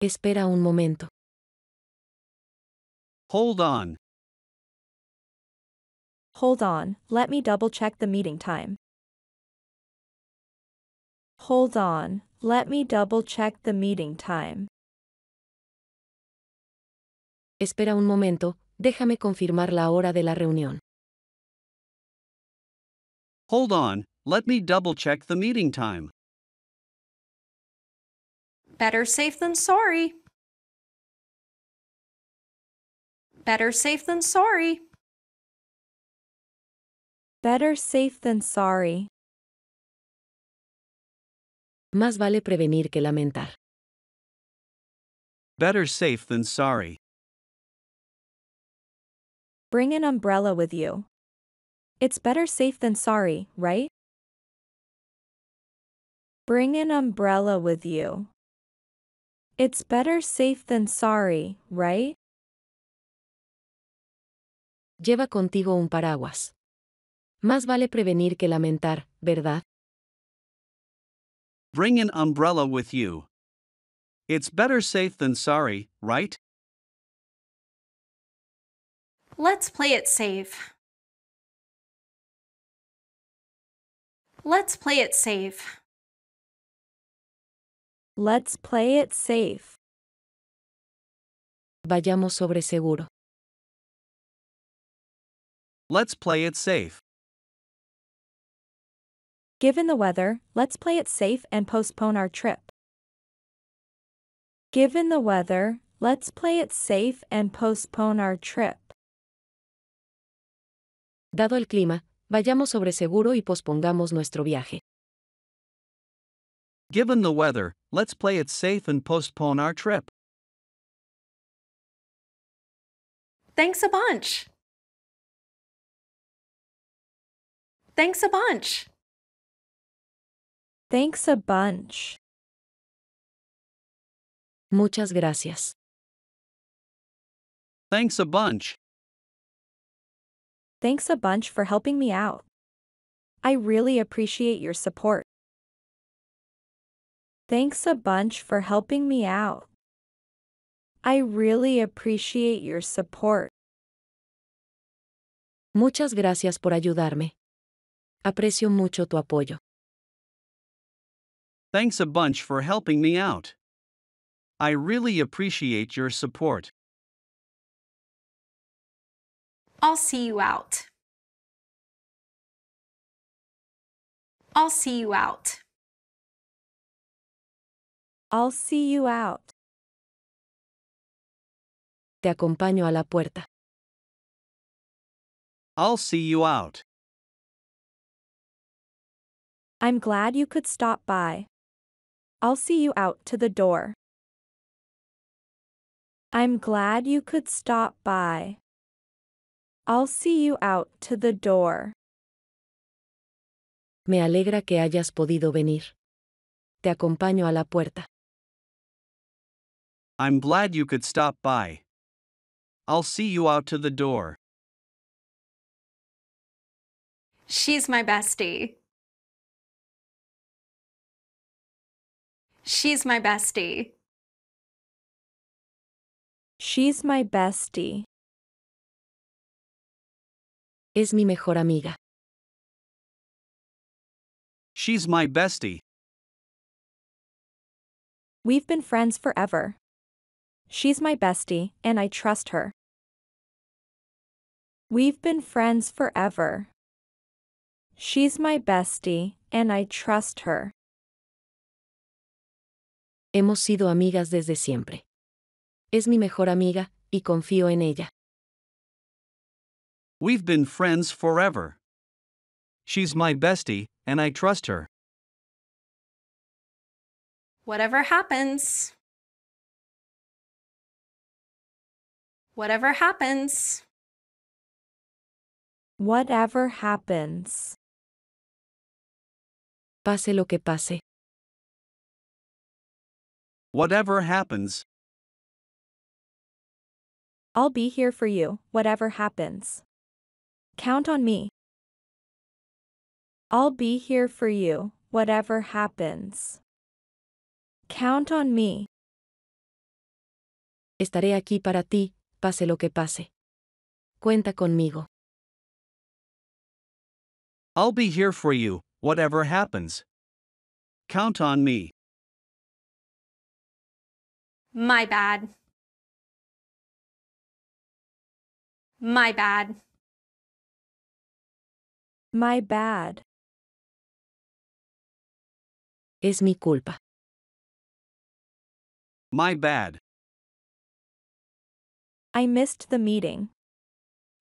Espera un momento. Hold on. Hold on, let me double check the meeting time. Hold on, let me double check the meeting time. Espera un momento, déjame confirmar la hora de la reunión. Hold on, let me double check the meeting time. Better safe than sorry. Better safe than sorry. Better safe than sorry. Más vale prevenir que lamentar. Better safe than sorry. Bring an umbrella with you. It's better safe than sorry, right? Bring an umbrella with you. It's better safe than sorry, right? Lleva contigo un paraguas. Más vale prevenir que lamentar, ¿verdad? Bring an umbrella with you. It's better safe than sorry, right? Let's play it safe. Let's play it safe. Let's play it safe. Vayamos sobre seguro. Let's play it safe. Given the weather, let's play it safe and postpone our trip. Given the weather, let's play it safe and postpone our trip. Dado el clima, vayamos sobre seguro y pospongamos nuestro viaje. Given the weather, let's play it safe and postpone our trip. Thanks a bunch. Thanks a bunch. Thanks a bunch. Muchas gracias. Thanks a bunch. Thanks a bunch for helping me out. I really appreciate your support. Thanks a bunch for helping me out. I really appreciate your support. Muchas gracias por ayudarme. Aprecio mucho tu apoyo. Thanks a bunch for helping me out. I really appreciate your support. I'll see you out. I'll see you out. I'll see you out. Te acompaño a la puerta. I'll see you out. I'm glad you could stop by. I'll see you out to the door. I'm glad you could stop by. I'll see you out to the door. Me alegra que hayas podido venir. Te acompaño a la puerta. I'm glad you could stop by. I'll see you out to the door. She's my bestie. She's my bestie. She's my bestie. Es mi mejor amiga. She's my bestie. We've been friends forever. She's my bestie, and I trust her. We've been friends forever. She's my bestie, and I trust her. Hemos sido amigas desde siempre. Es mi mejor amiga, y confío en ella. We've been friends forever. She's my bestie, and I trust her. Whatever happens. Whatever happens. Whatever happens. Pase lo que pase, Whatever happens. I'll be here for you, whatever happens. Count on me. I'll be here for you, whatever happens. Count on me. Estaré aquí para ti, pase lo que pase. Cuenta conmigo. I'll be here for you, whatever happens. Count on me. My bad. My bad. My bad. Es mi culpa. My bad. I missed the meeting.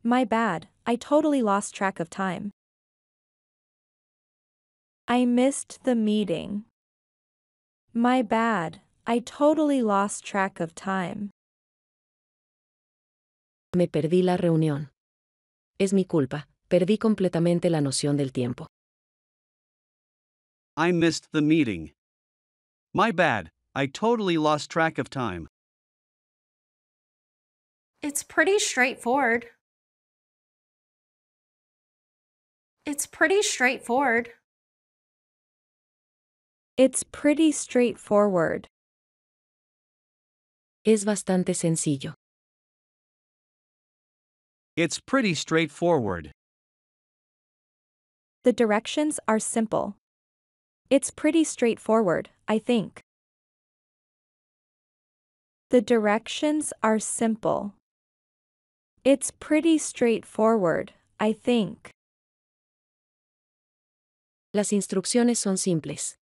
My bad, I totally lost track of time. I missed the meeting. My bad, I totally lost track of time. Me perdí la reunión. Es mi culpa, perdí completamente la noción del tiempo. I missed the meeting. My bad, I totally lost track of time. It's pretty straightforward. It's pretty straightforward. It's pretty straightforward. Es bastante sencillo. It's pretty straightforward. The directions are simple. It's pretty straightforward, I think. The directions are simple. It's pretty straightforward, I think. Las instrucciones son simples.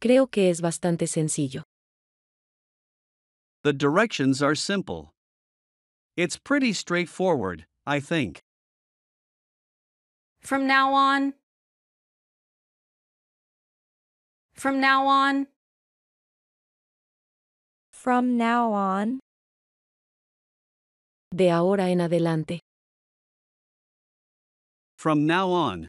Creo que es bastante sencillo. The directions are simple. It's pretty straightforward, I think. From now on. From now on. From now on. De ahora en adelante. From now on.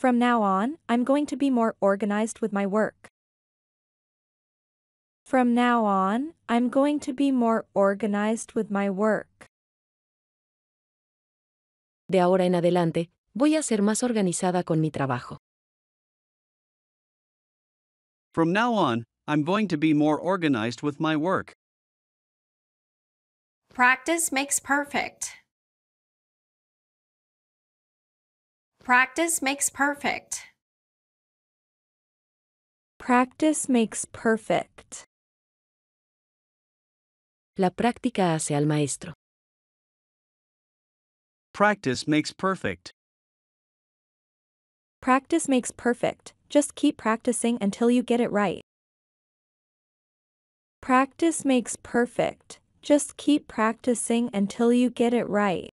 From now on, I'm going to be more organized with my work. From now on, I'm going to be more organized with my work. De ahora en adelante, voy a ser más organizada con mi trabajo. From now on, I'm going to be more organized with my work. Practice makes perfect. Practice makes perfect. Practice makes perfect. La práctica hace al maestro. Practice makes perfect. Practice makes perfect. Just keep practicing until you get it right. Practice makes perfect. Just keep practicing until you get it right.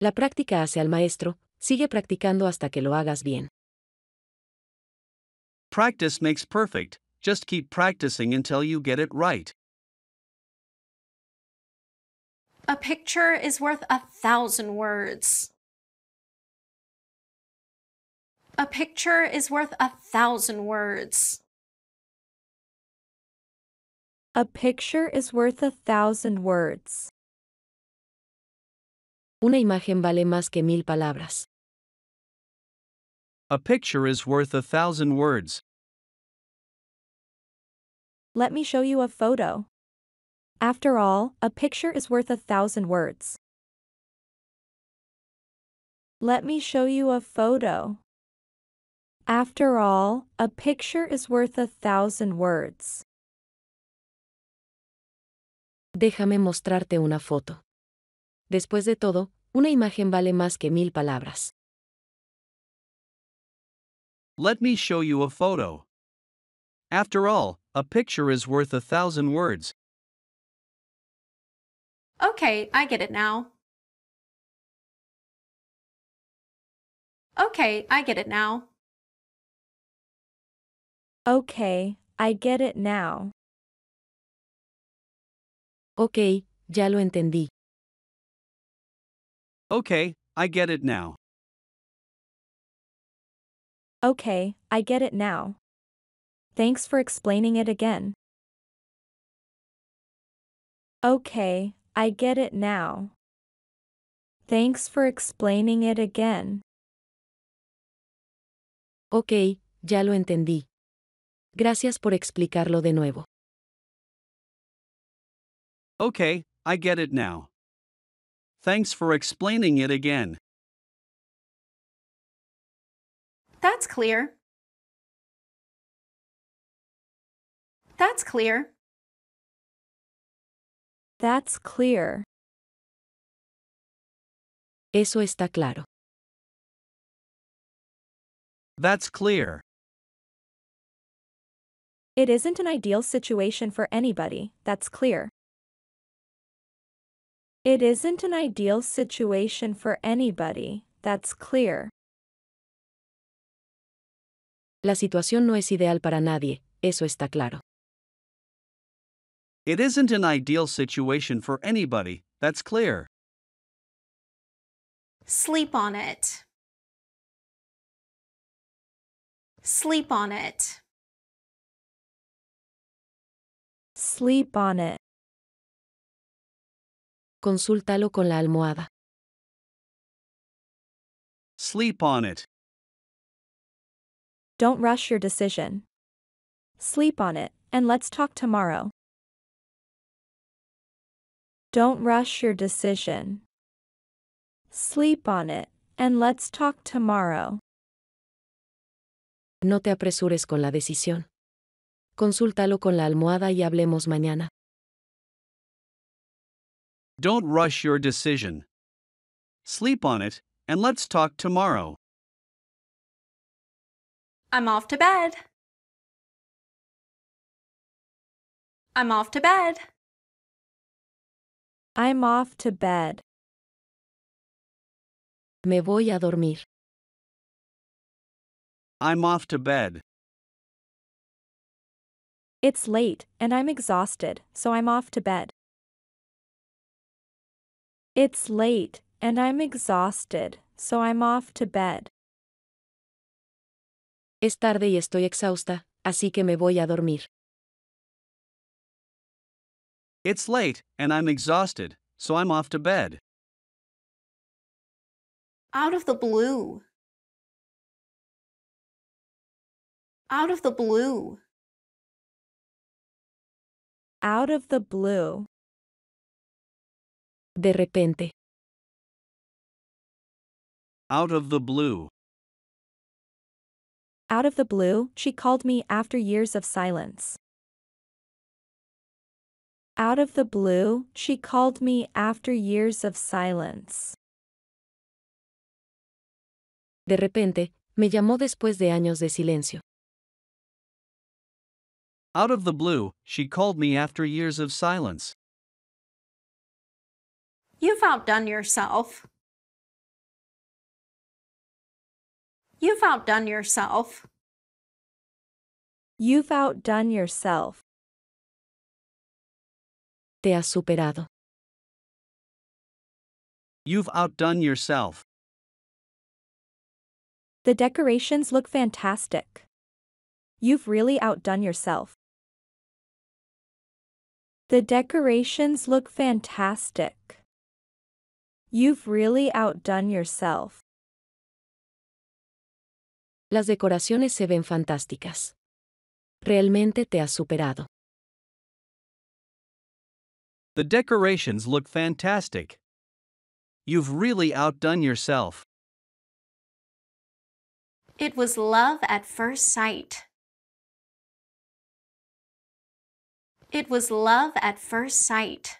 La práctica hace al maestro. Sigue practicando hasta que lo hagas bien. Practice makes perfect. Just keep practicing until you get it right. A picture is worth a thousand words. A picture is worth a thousand words. A picture is worth a thousand words. Una imagen vale más que mil palabras. A picture is worth a thousand words. Let me show you a photo. After all, a picture is worth a thousand words. Let me show you a photo. After all, a picture is worth a thousand words. Déjame mostrarte una foto. Después de todo, una imagen vale más que mil palabras. Let me show you a photo. After all, a picture is worth a thousand words. Okay, I get it now. Okay, I get it now. Okay, I get it now. Ok, ya lo entendí. Okay, I get it now. Okay, I get it now. Thanks for explaining it again. Okay, I get it now. Thanks for explaining it again. Ok, ya lo entendí. Gracias por explicarlo de nuevo. Okay, I get it now. Thanks for explaining it again. That's clear. That's clear. That's clear. Eso está claro. That's clear. It isn't an ideal situation for anybody, that's clear. It isn't an ideal situation for anybody, that's clear. La situación no es ideal para nadie, eso está claro. It isn't an ideal situation for anybody, that's clear. Sleep on it. Sleep on it. Sleep on it. Consúltalo con la almohada. Sleep on it. Don't rush your decision. Sleep on it, and let's talk tomorrow. Don't rush your decision. Sleep on it, and let's talk tomorrow. No te apresures con la decisión. Consúltalo con la almohada y hablemos mañana. Don't rush your decision. Sleep on it, and let's talk tomorrow. I'm off to bed. I'm off to bed. I'm off to bed. Me voy a dormir. I'm off to bed. It's late, and I'm exhausted, so I'm off to bed. It's late, and I'm exhausted, so I'm off to bed. Es tarde y estoy exhausta, así que me voy a dormir. It's late, and I'm exhausted, so I'm off to bed. Out of the blue. Out of the blue. Out of the blue. De repente. Out of the blue. Out of the blue, she called me after years of silence. Out of the blue, she called me after years of silence. De repente, me llamó después de años de silencio. Out of the blue, she called me after years of silence. You've outdone yourself. You've outdone yourself. You've outdone yourself. Te has superado. You've outdone yourself. The decorations look fantastic. You've really outdone yourself. The decorations look fantastic. You've really outdone yourself. Las decoraciones se ven fantásticas. Realmente te has superado. The decorations look fantastic. You've really outdone yourself. It was love at first sight. It was love at first sight.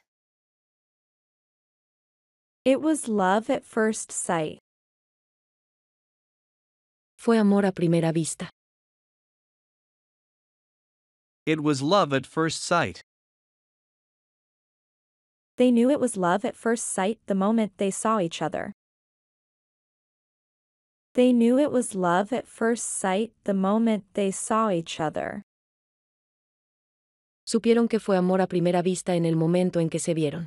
It was love at first sight. Fue amor a primera vista. It was love at first sight. They knew it was love at first sight the moment they saw each other. They knew it was love at first sight the moment they saw each other. Supieron que fue amor a primera vista en el momento en que se vieron.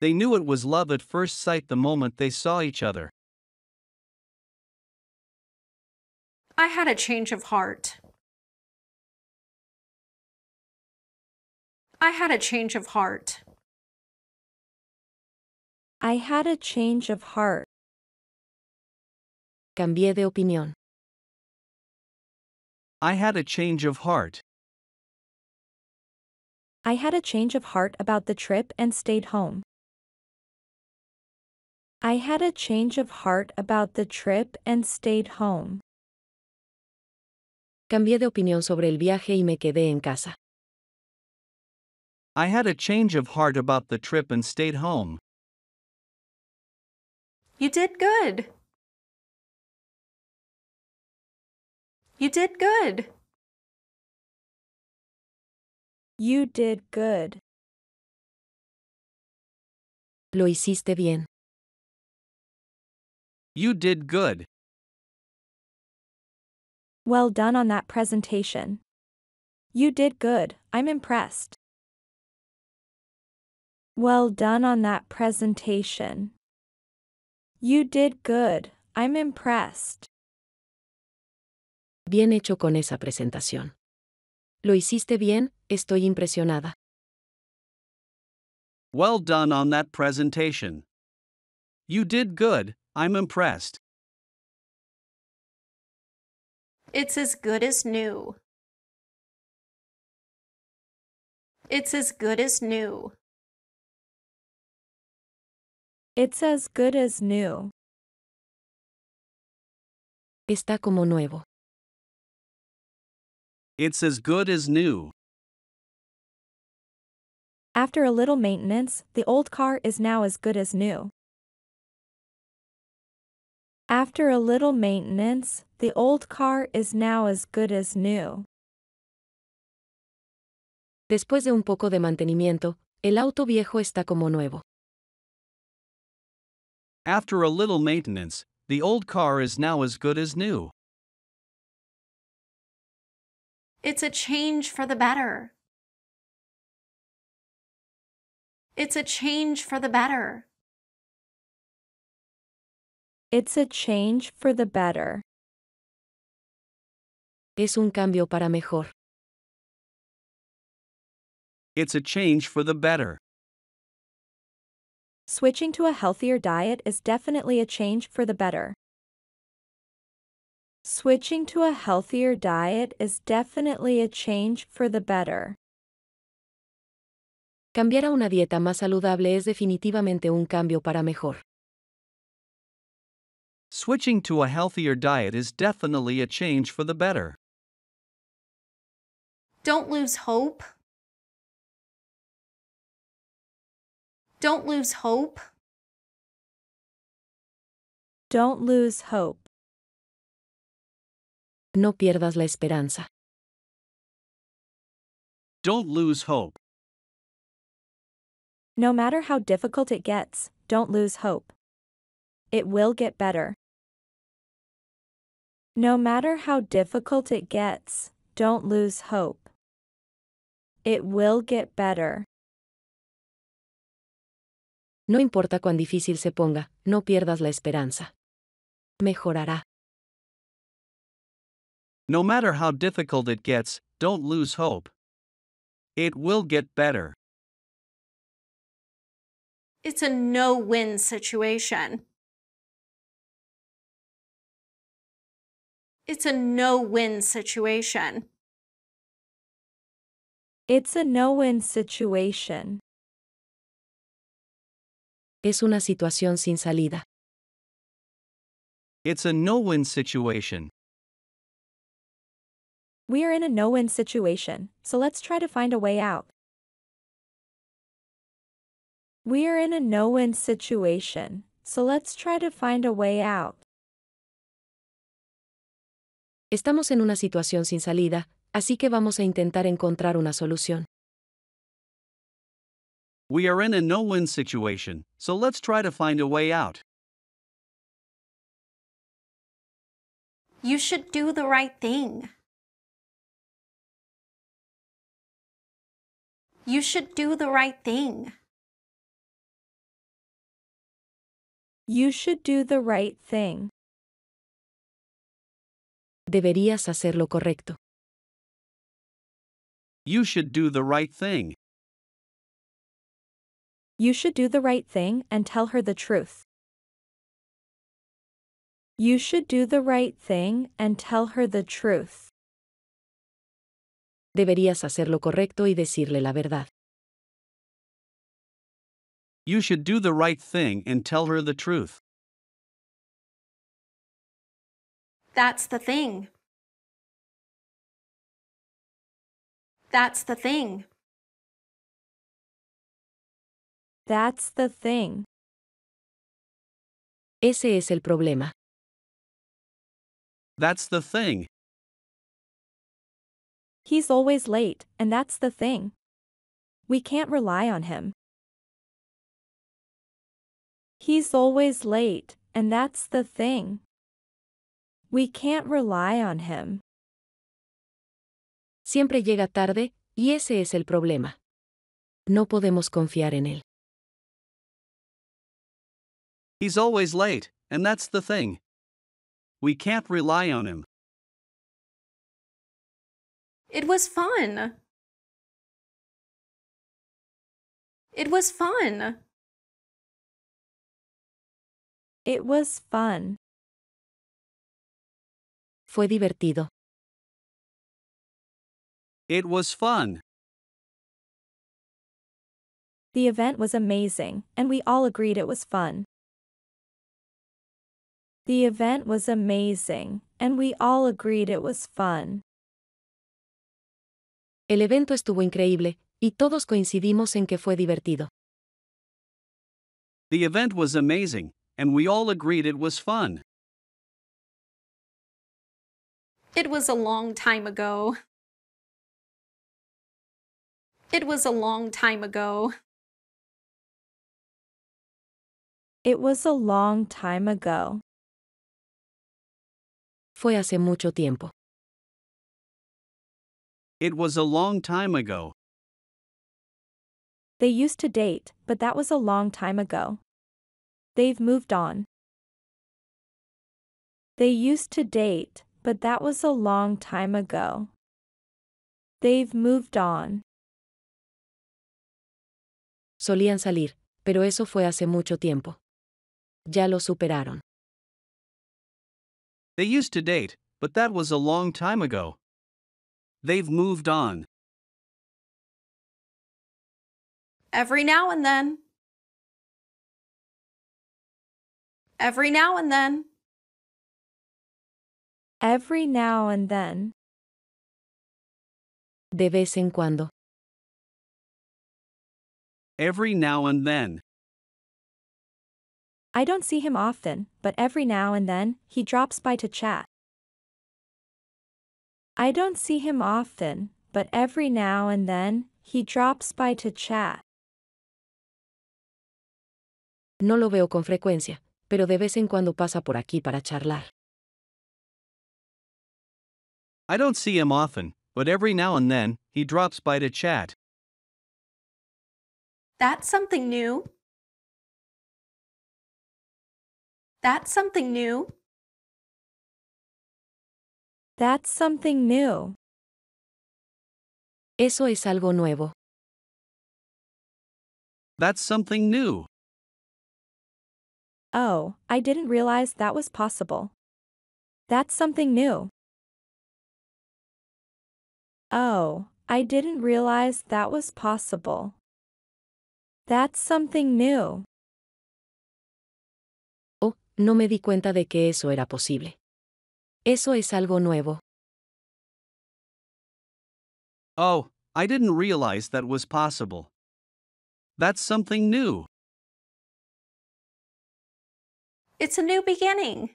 They knew it was love at first sight the moment they saw each other. I had a change of heart. I had a change of heart. I had a change of heart. Cambié de opinión. I had a change of heart. I had a change of heart about the trip and stayed home. I had a change of heart about the trip and stayed home. Cambié de opinión sobre el viaje y me quedé en casa. I had a change of heart about the trip and stayed home. You did good. You did good. You did good. Lo hiciste bien. You did good. Well done on that presentation. You did good. I'm impressed. Well done on that presentation. You did good. I'm impressed. Bien hecho con esa presentación. Lo hiciste bien, estoy impresionada. Well done on that presentation. You did good, I'm impressed. It's as good as new. It's as good as new. It's as good as new. Está como nuevo. It's as good as new. After a little maintenance, the old car is now as good as new. After a little maintenance, the old car is now as good as new. Después de un poco de mantenimiento, el auto viejo está como nuevo. After a little maintenance, the old car is now as good as new. It's a change for the better. It's a change for the better. It's a change for the better. Es un cambio para mejor. It's a change for the better switching to a healthier diet is definitely a change for the better. Switching to a healthier diet is definitely a change for the better. Cambiar a una dieta más saludable es definitivamente un cambio para mejor. Switching to a healthier diet is definitely a change for the better. Don't lose hope. Don't lose hope. Don't lose hope. No pierdas la esperanza. Don't lose hope. No matter how difficult it gets, don't lose hope. It will get better. No matter how difficult it gets, don't lose hope. It will get better. No importa cuán difícil se ponga, no pierdas la esperanza. Mejorará. No matter how difficult it gets, don't lose hope. It will get better. It's a no win situation. It's a no win situation. It's a no win situation. Es una situación sin salida. It's a no-win situation. are in a no-win situation, so let's try to find a way out. We are in a no-win situation, so let's try to find a way out. Estamos en una situación sin salida, así que vamos a intentar encontrar una solución. We are in a no win situation, so let's try to find a way out. You should do the right thing. You should do the right thing. You should do the right thing. Deberías hacer lo correcto. You should do the right thing. You should do the right thing and tell her the truth. You should do the right thing and tell her the truth. Deberías hacer lo correcto y decirle la verdad. You should do the right thing and tell her the truth. That's the thing. That's the thing. That's the thing. Ese es el problema. That's the thing. He's always late, and that's the thing. We can't rely on him. He's always late, and that's the thing. We can't rely on him. Siempre llega tarde, y ese es el problema. No podemos confiar en él. He's always late, and that's the thing. We can't rely on him. It was fun. It was fun. It was fun. Fue divertido. It was fun. The event was amazing, and we all agreed it was fun. The event was amazing, and we all agreed it was fun. El evento estuvo increíble, y todos coincidimos en que fue divertido. The event was amazing, and we all agreed it was fun. It was a long time ago. It was a long time ago. It was a long time ago. Fue hace mucho tiempo. It was a long time ago. They used to date, but that was a long time ago. They've moved on. They used to date, but that was a long time ago. They've moved on. Solían salir, pero eso fue hace mucho tiempo. Ya lo superaron. They used to date, but that was a long time ago. They've moved on. Every now and then. Every now and then. Every now and then. De vez en cuando. Every now and then. I don't see him often, but every now and then, he drops by to chat. I don't see him often, but every now and then, he drops by to chat. No lo veo con frecuencia, pero de vez en cuando pasa por aquí para charlar. I don't see him often, but every now and then, he drops by to chat. That's something new. That's something new. That's something new. Eso es algo nuevo. That's something new. Oh, I didn't realize that was possible. That's something new. Oh, I didn't realize that was possible. That's something new. no me di cuenta de que eso era posible. Eso es algo nuevo. Oh, I didn't realize that was possible. That's something new. It's a new beginning.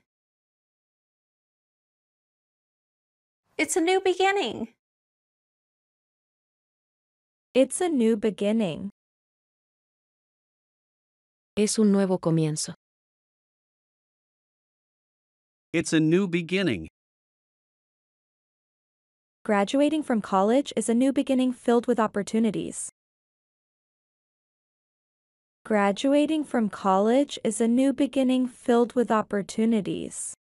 It's a new beginning. It's a new beginning. Es un nuevo comienzo. It's a new beginning. Graduating from college is a new beginning filled with opportunities. Graduating from college is a new beginning filled with opportunities.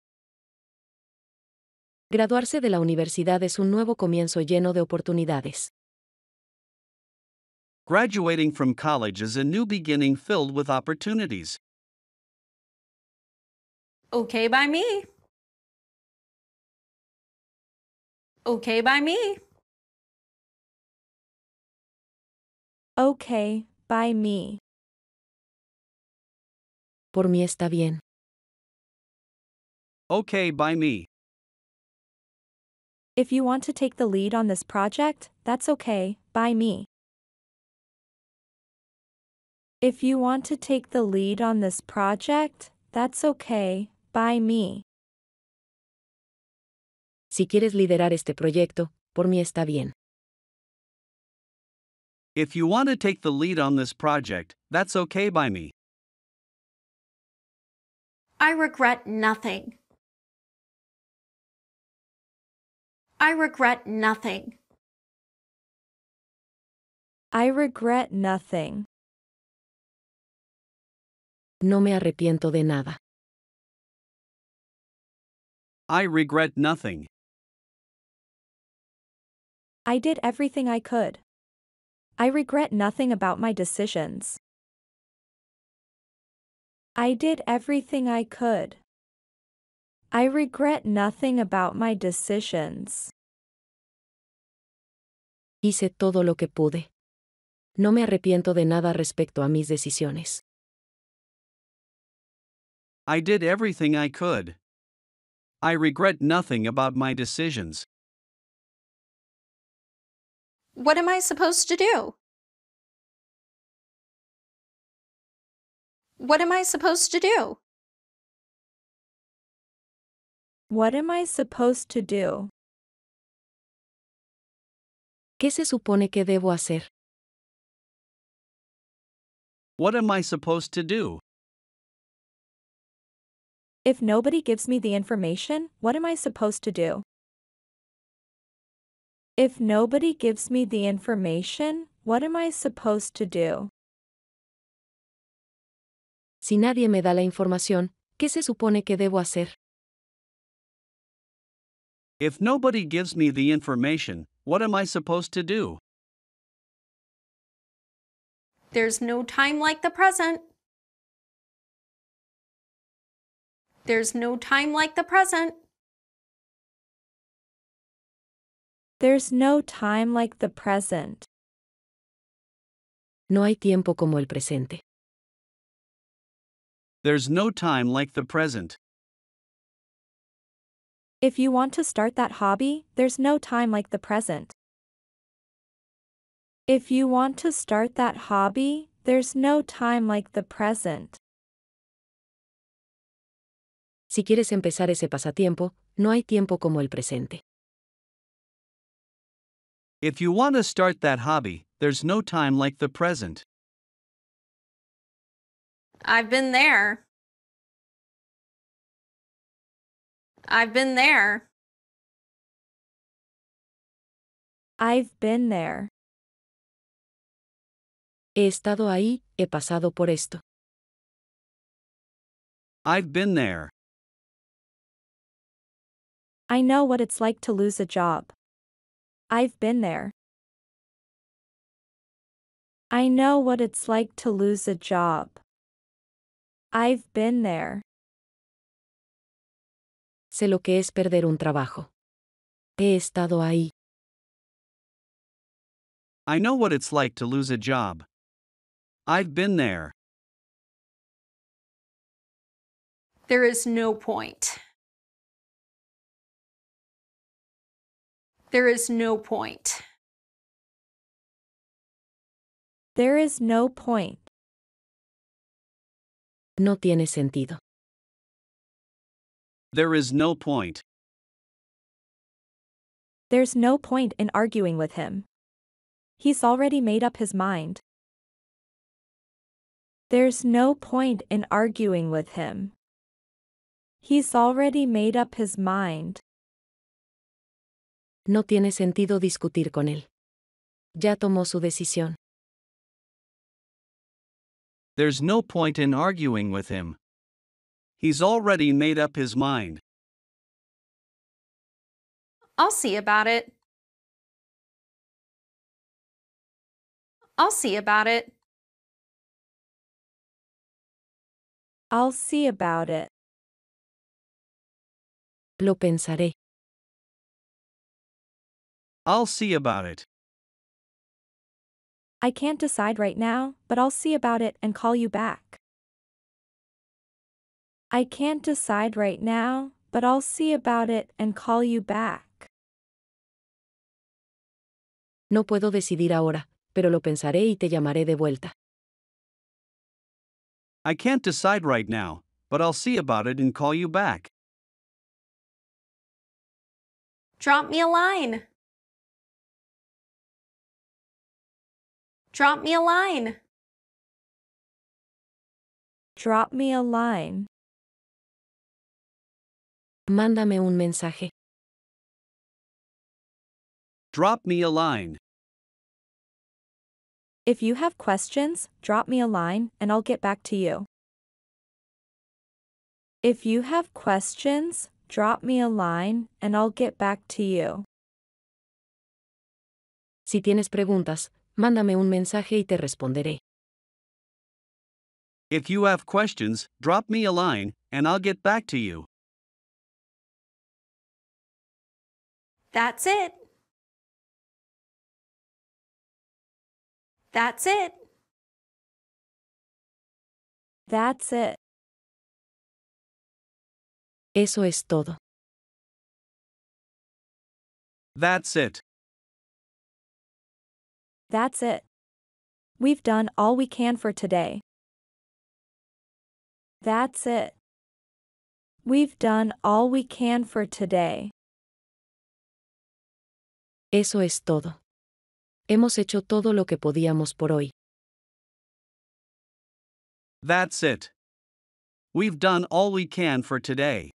Graduarse de la universidad es un nuevo comienzo lleno de oportunidades. Graduating from college is a new beginning filled with opportunities. Okay by me. Okay by me. Okay by me. Por mí está bien. Okay by me. If you want to take the lead on this project, that's okay, by me. If you want to take the lead on this project, that's okay, by me. Si quieres liderar este proyecto, por mí está bien. If you want to take the lead on this project, that's okay by me. I regret nothing. I regret nothing. I regret nothing. No me arrepiento de nada. I regret nothing. I did everything I could. I regret nothing about my decisions. I did everything I could. I regret nothing about my decisions. Hice todo lo que pude. No me arrepiento de nada respecto a mis decisiones. I did everything I could. I regret nothing about my decisions. What am I supposed to do? What am I supposed to do? What am I supposed to do? ¿Qué se supone que debo hacer? What am I supposed to do? If nobody gives me the information, what am I supposed to do? If nobody gives me the information, what am I supposed to do? Si nadie me da la información, ¿qué se supone que debo hacer? If nobody gives me the information, what am I supposed to do? There's no time like the present. There's no time like the present. There's no time like the present. No hay tiempo como el presente. There's no time like the present. If you want to start that hobby, there's no time like the present. If you want to start that hobby, there's no time like the present. Si quieres empezar ese pasatiempo, no hay tiempo como el presente. If you want to start that hobby, there's no time like the present. I've been there. I've been there. I've been there. He estado ahí, he pasado por esto. I've been there. I know what it's like to lose a job. I've been there. I know what it's like to lose a job. I've been there. Sé lo que es perder un trabajo. He estado ahí. I know what it's like to lose a job. I've been there. There is no point. There is no point. There is no point. No tiene sentido. There is no point. There's no point in arguing with him. He's already made up his mind. There's no point in arguing with him. He's already made up his mind. no tiene sentido discutir con él. Ya tomó su decisión. There's no point in arguing with him. He's already made up his mind. I'll see about it. I'll see about it. I'll see about it. Lo pensaré. I'll see about it. I can't decide right now, but I'll see about it and call you back. I can't decide right now, but I'll see about it and call you back. No puedo decidir ahora, pero lo pensaré y te llamaré de vuelta. I can't decide right now, but I'll see about it and call you back. Drop me a line. Drop me a line. Drop me a line. Mándame un mensaje. Drop me a line. If you have questions, drop me a line and I'll get back to you. If you have questions, drop me a line and I'll get back to you. Si tienes preguntas, mándame un mensaje y te responderé. If you have questions, drop me a line, and I'll get back to you. That's it. That's it. That's it. Eso es todo. That's it. That's it. We've done all we can for today. That's it. We've done all we can for today. Eso es todo. Hemos hecho todo lo que podíamos por hoy. That's it. We've done all we can for today.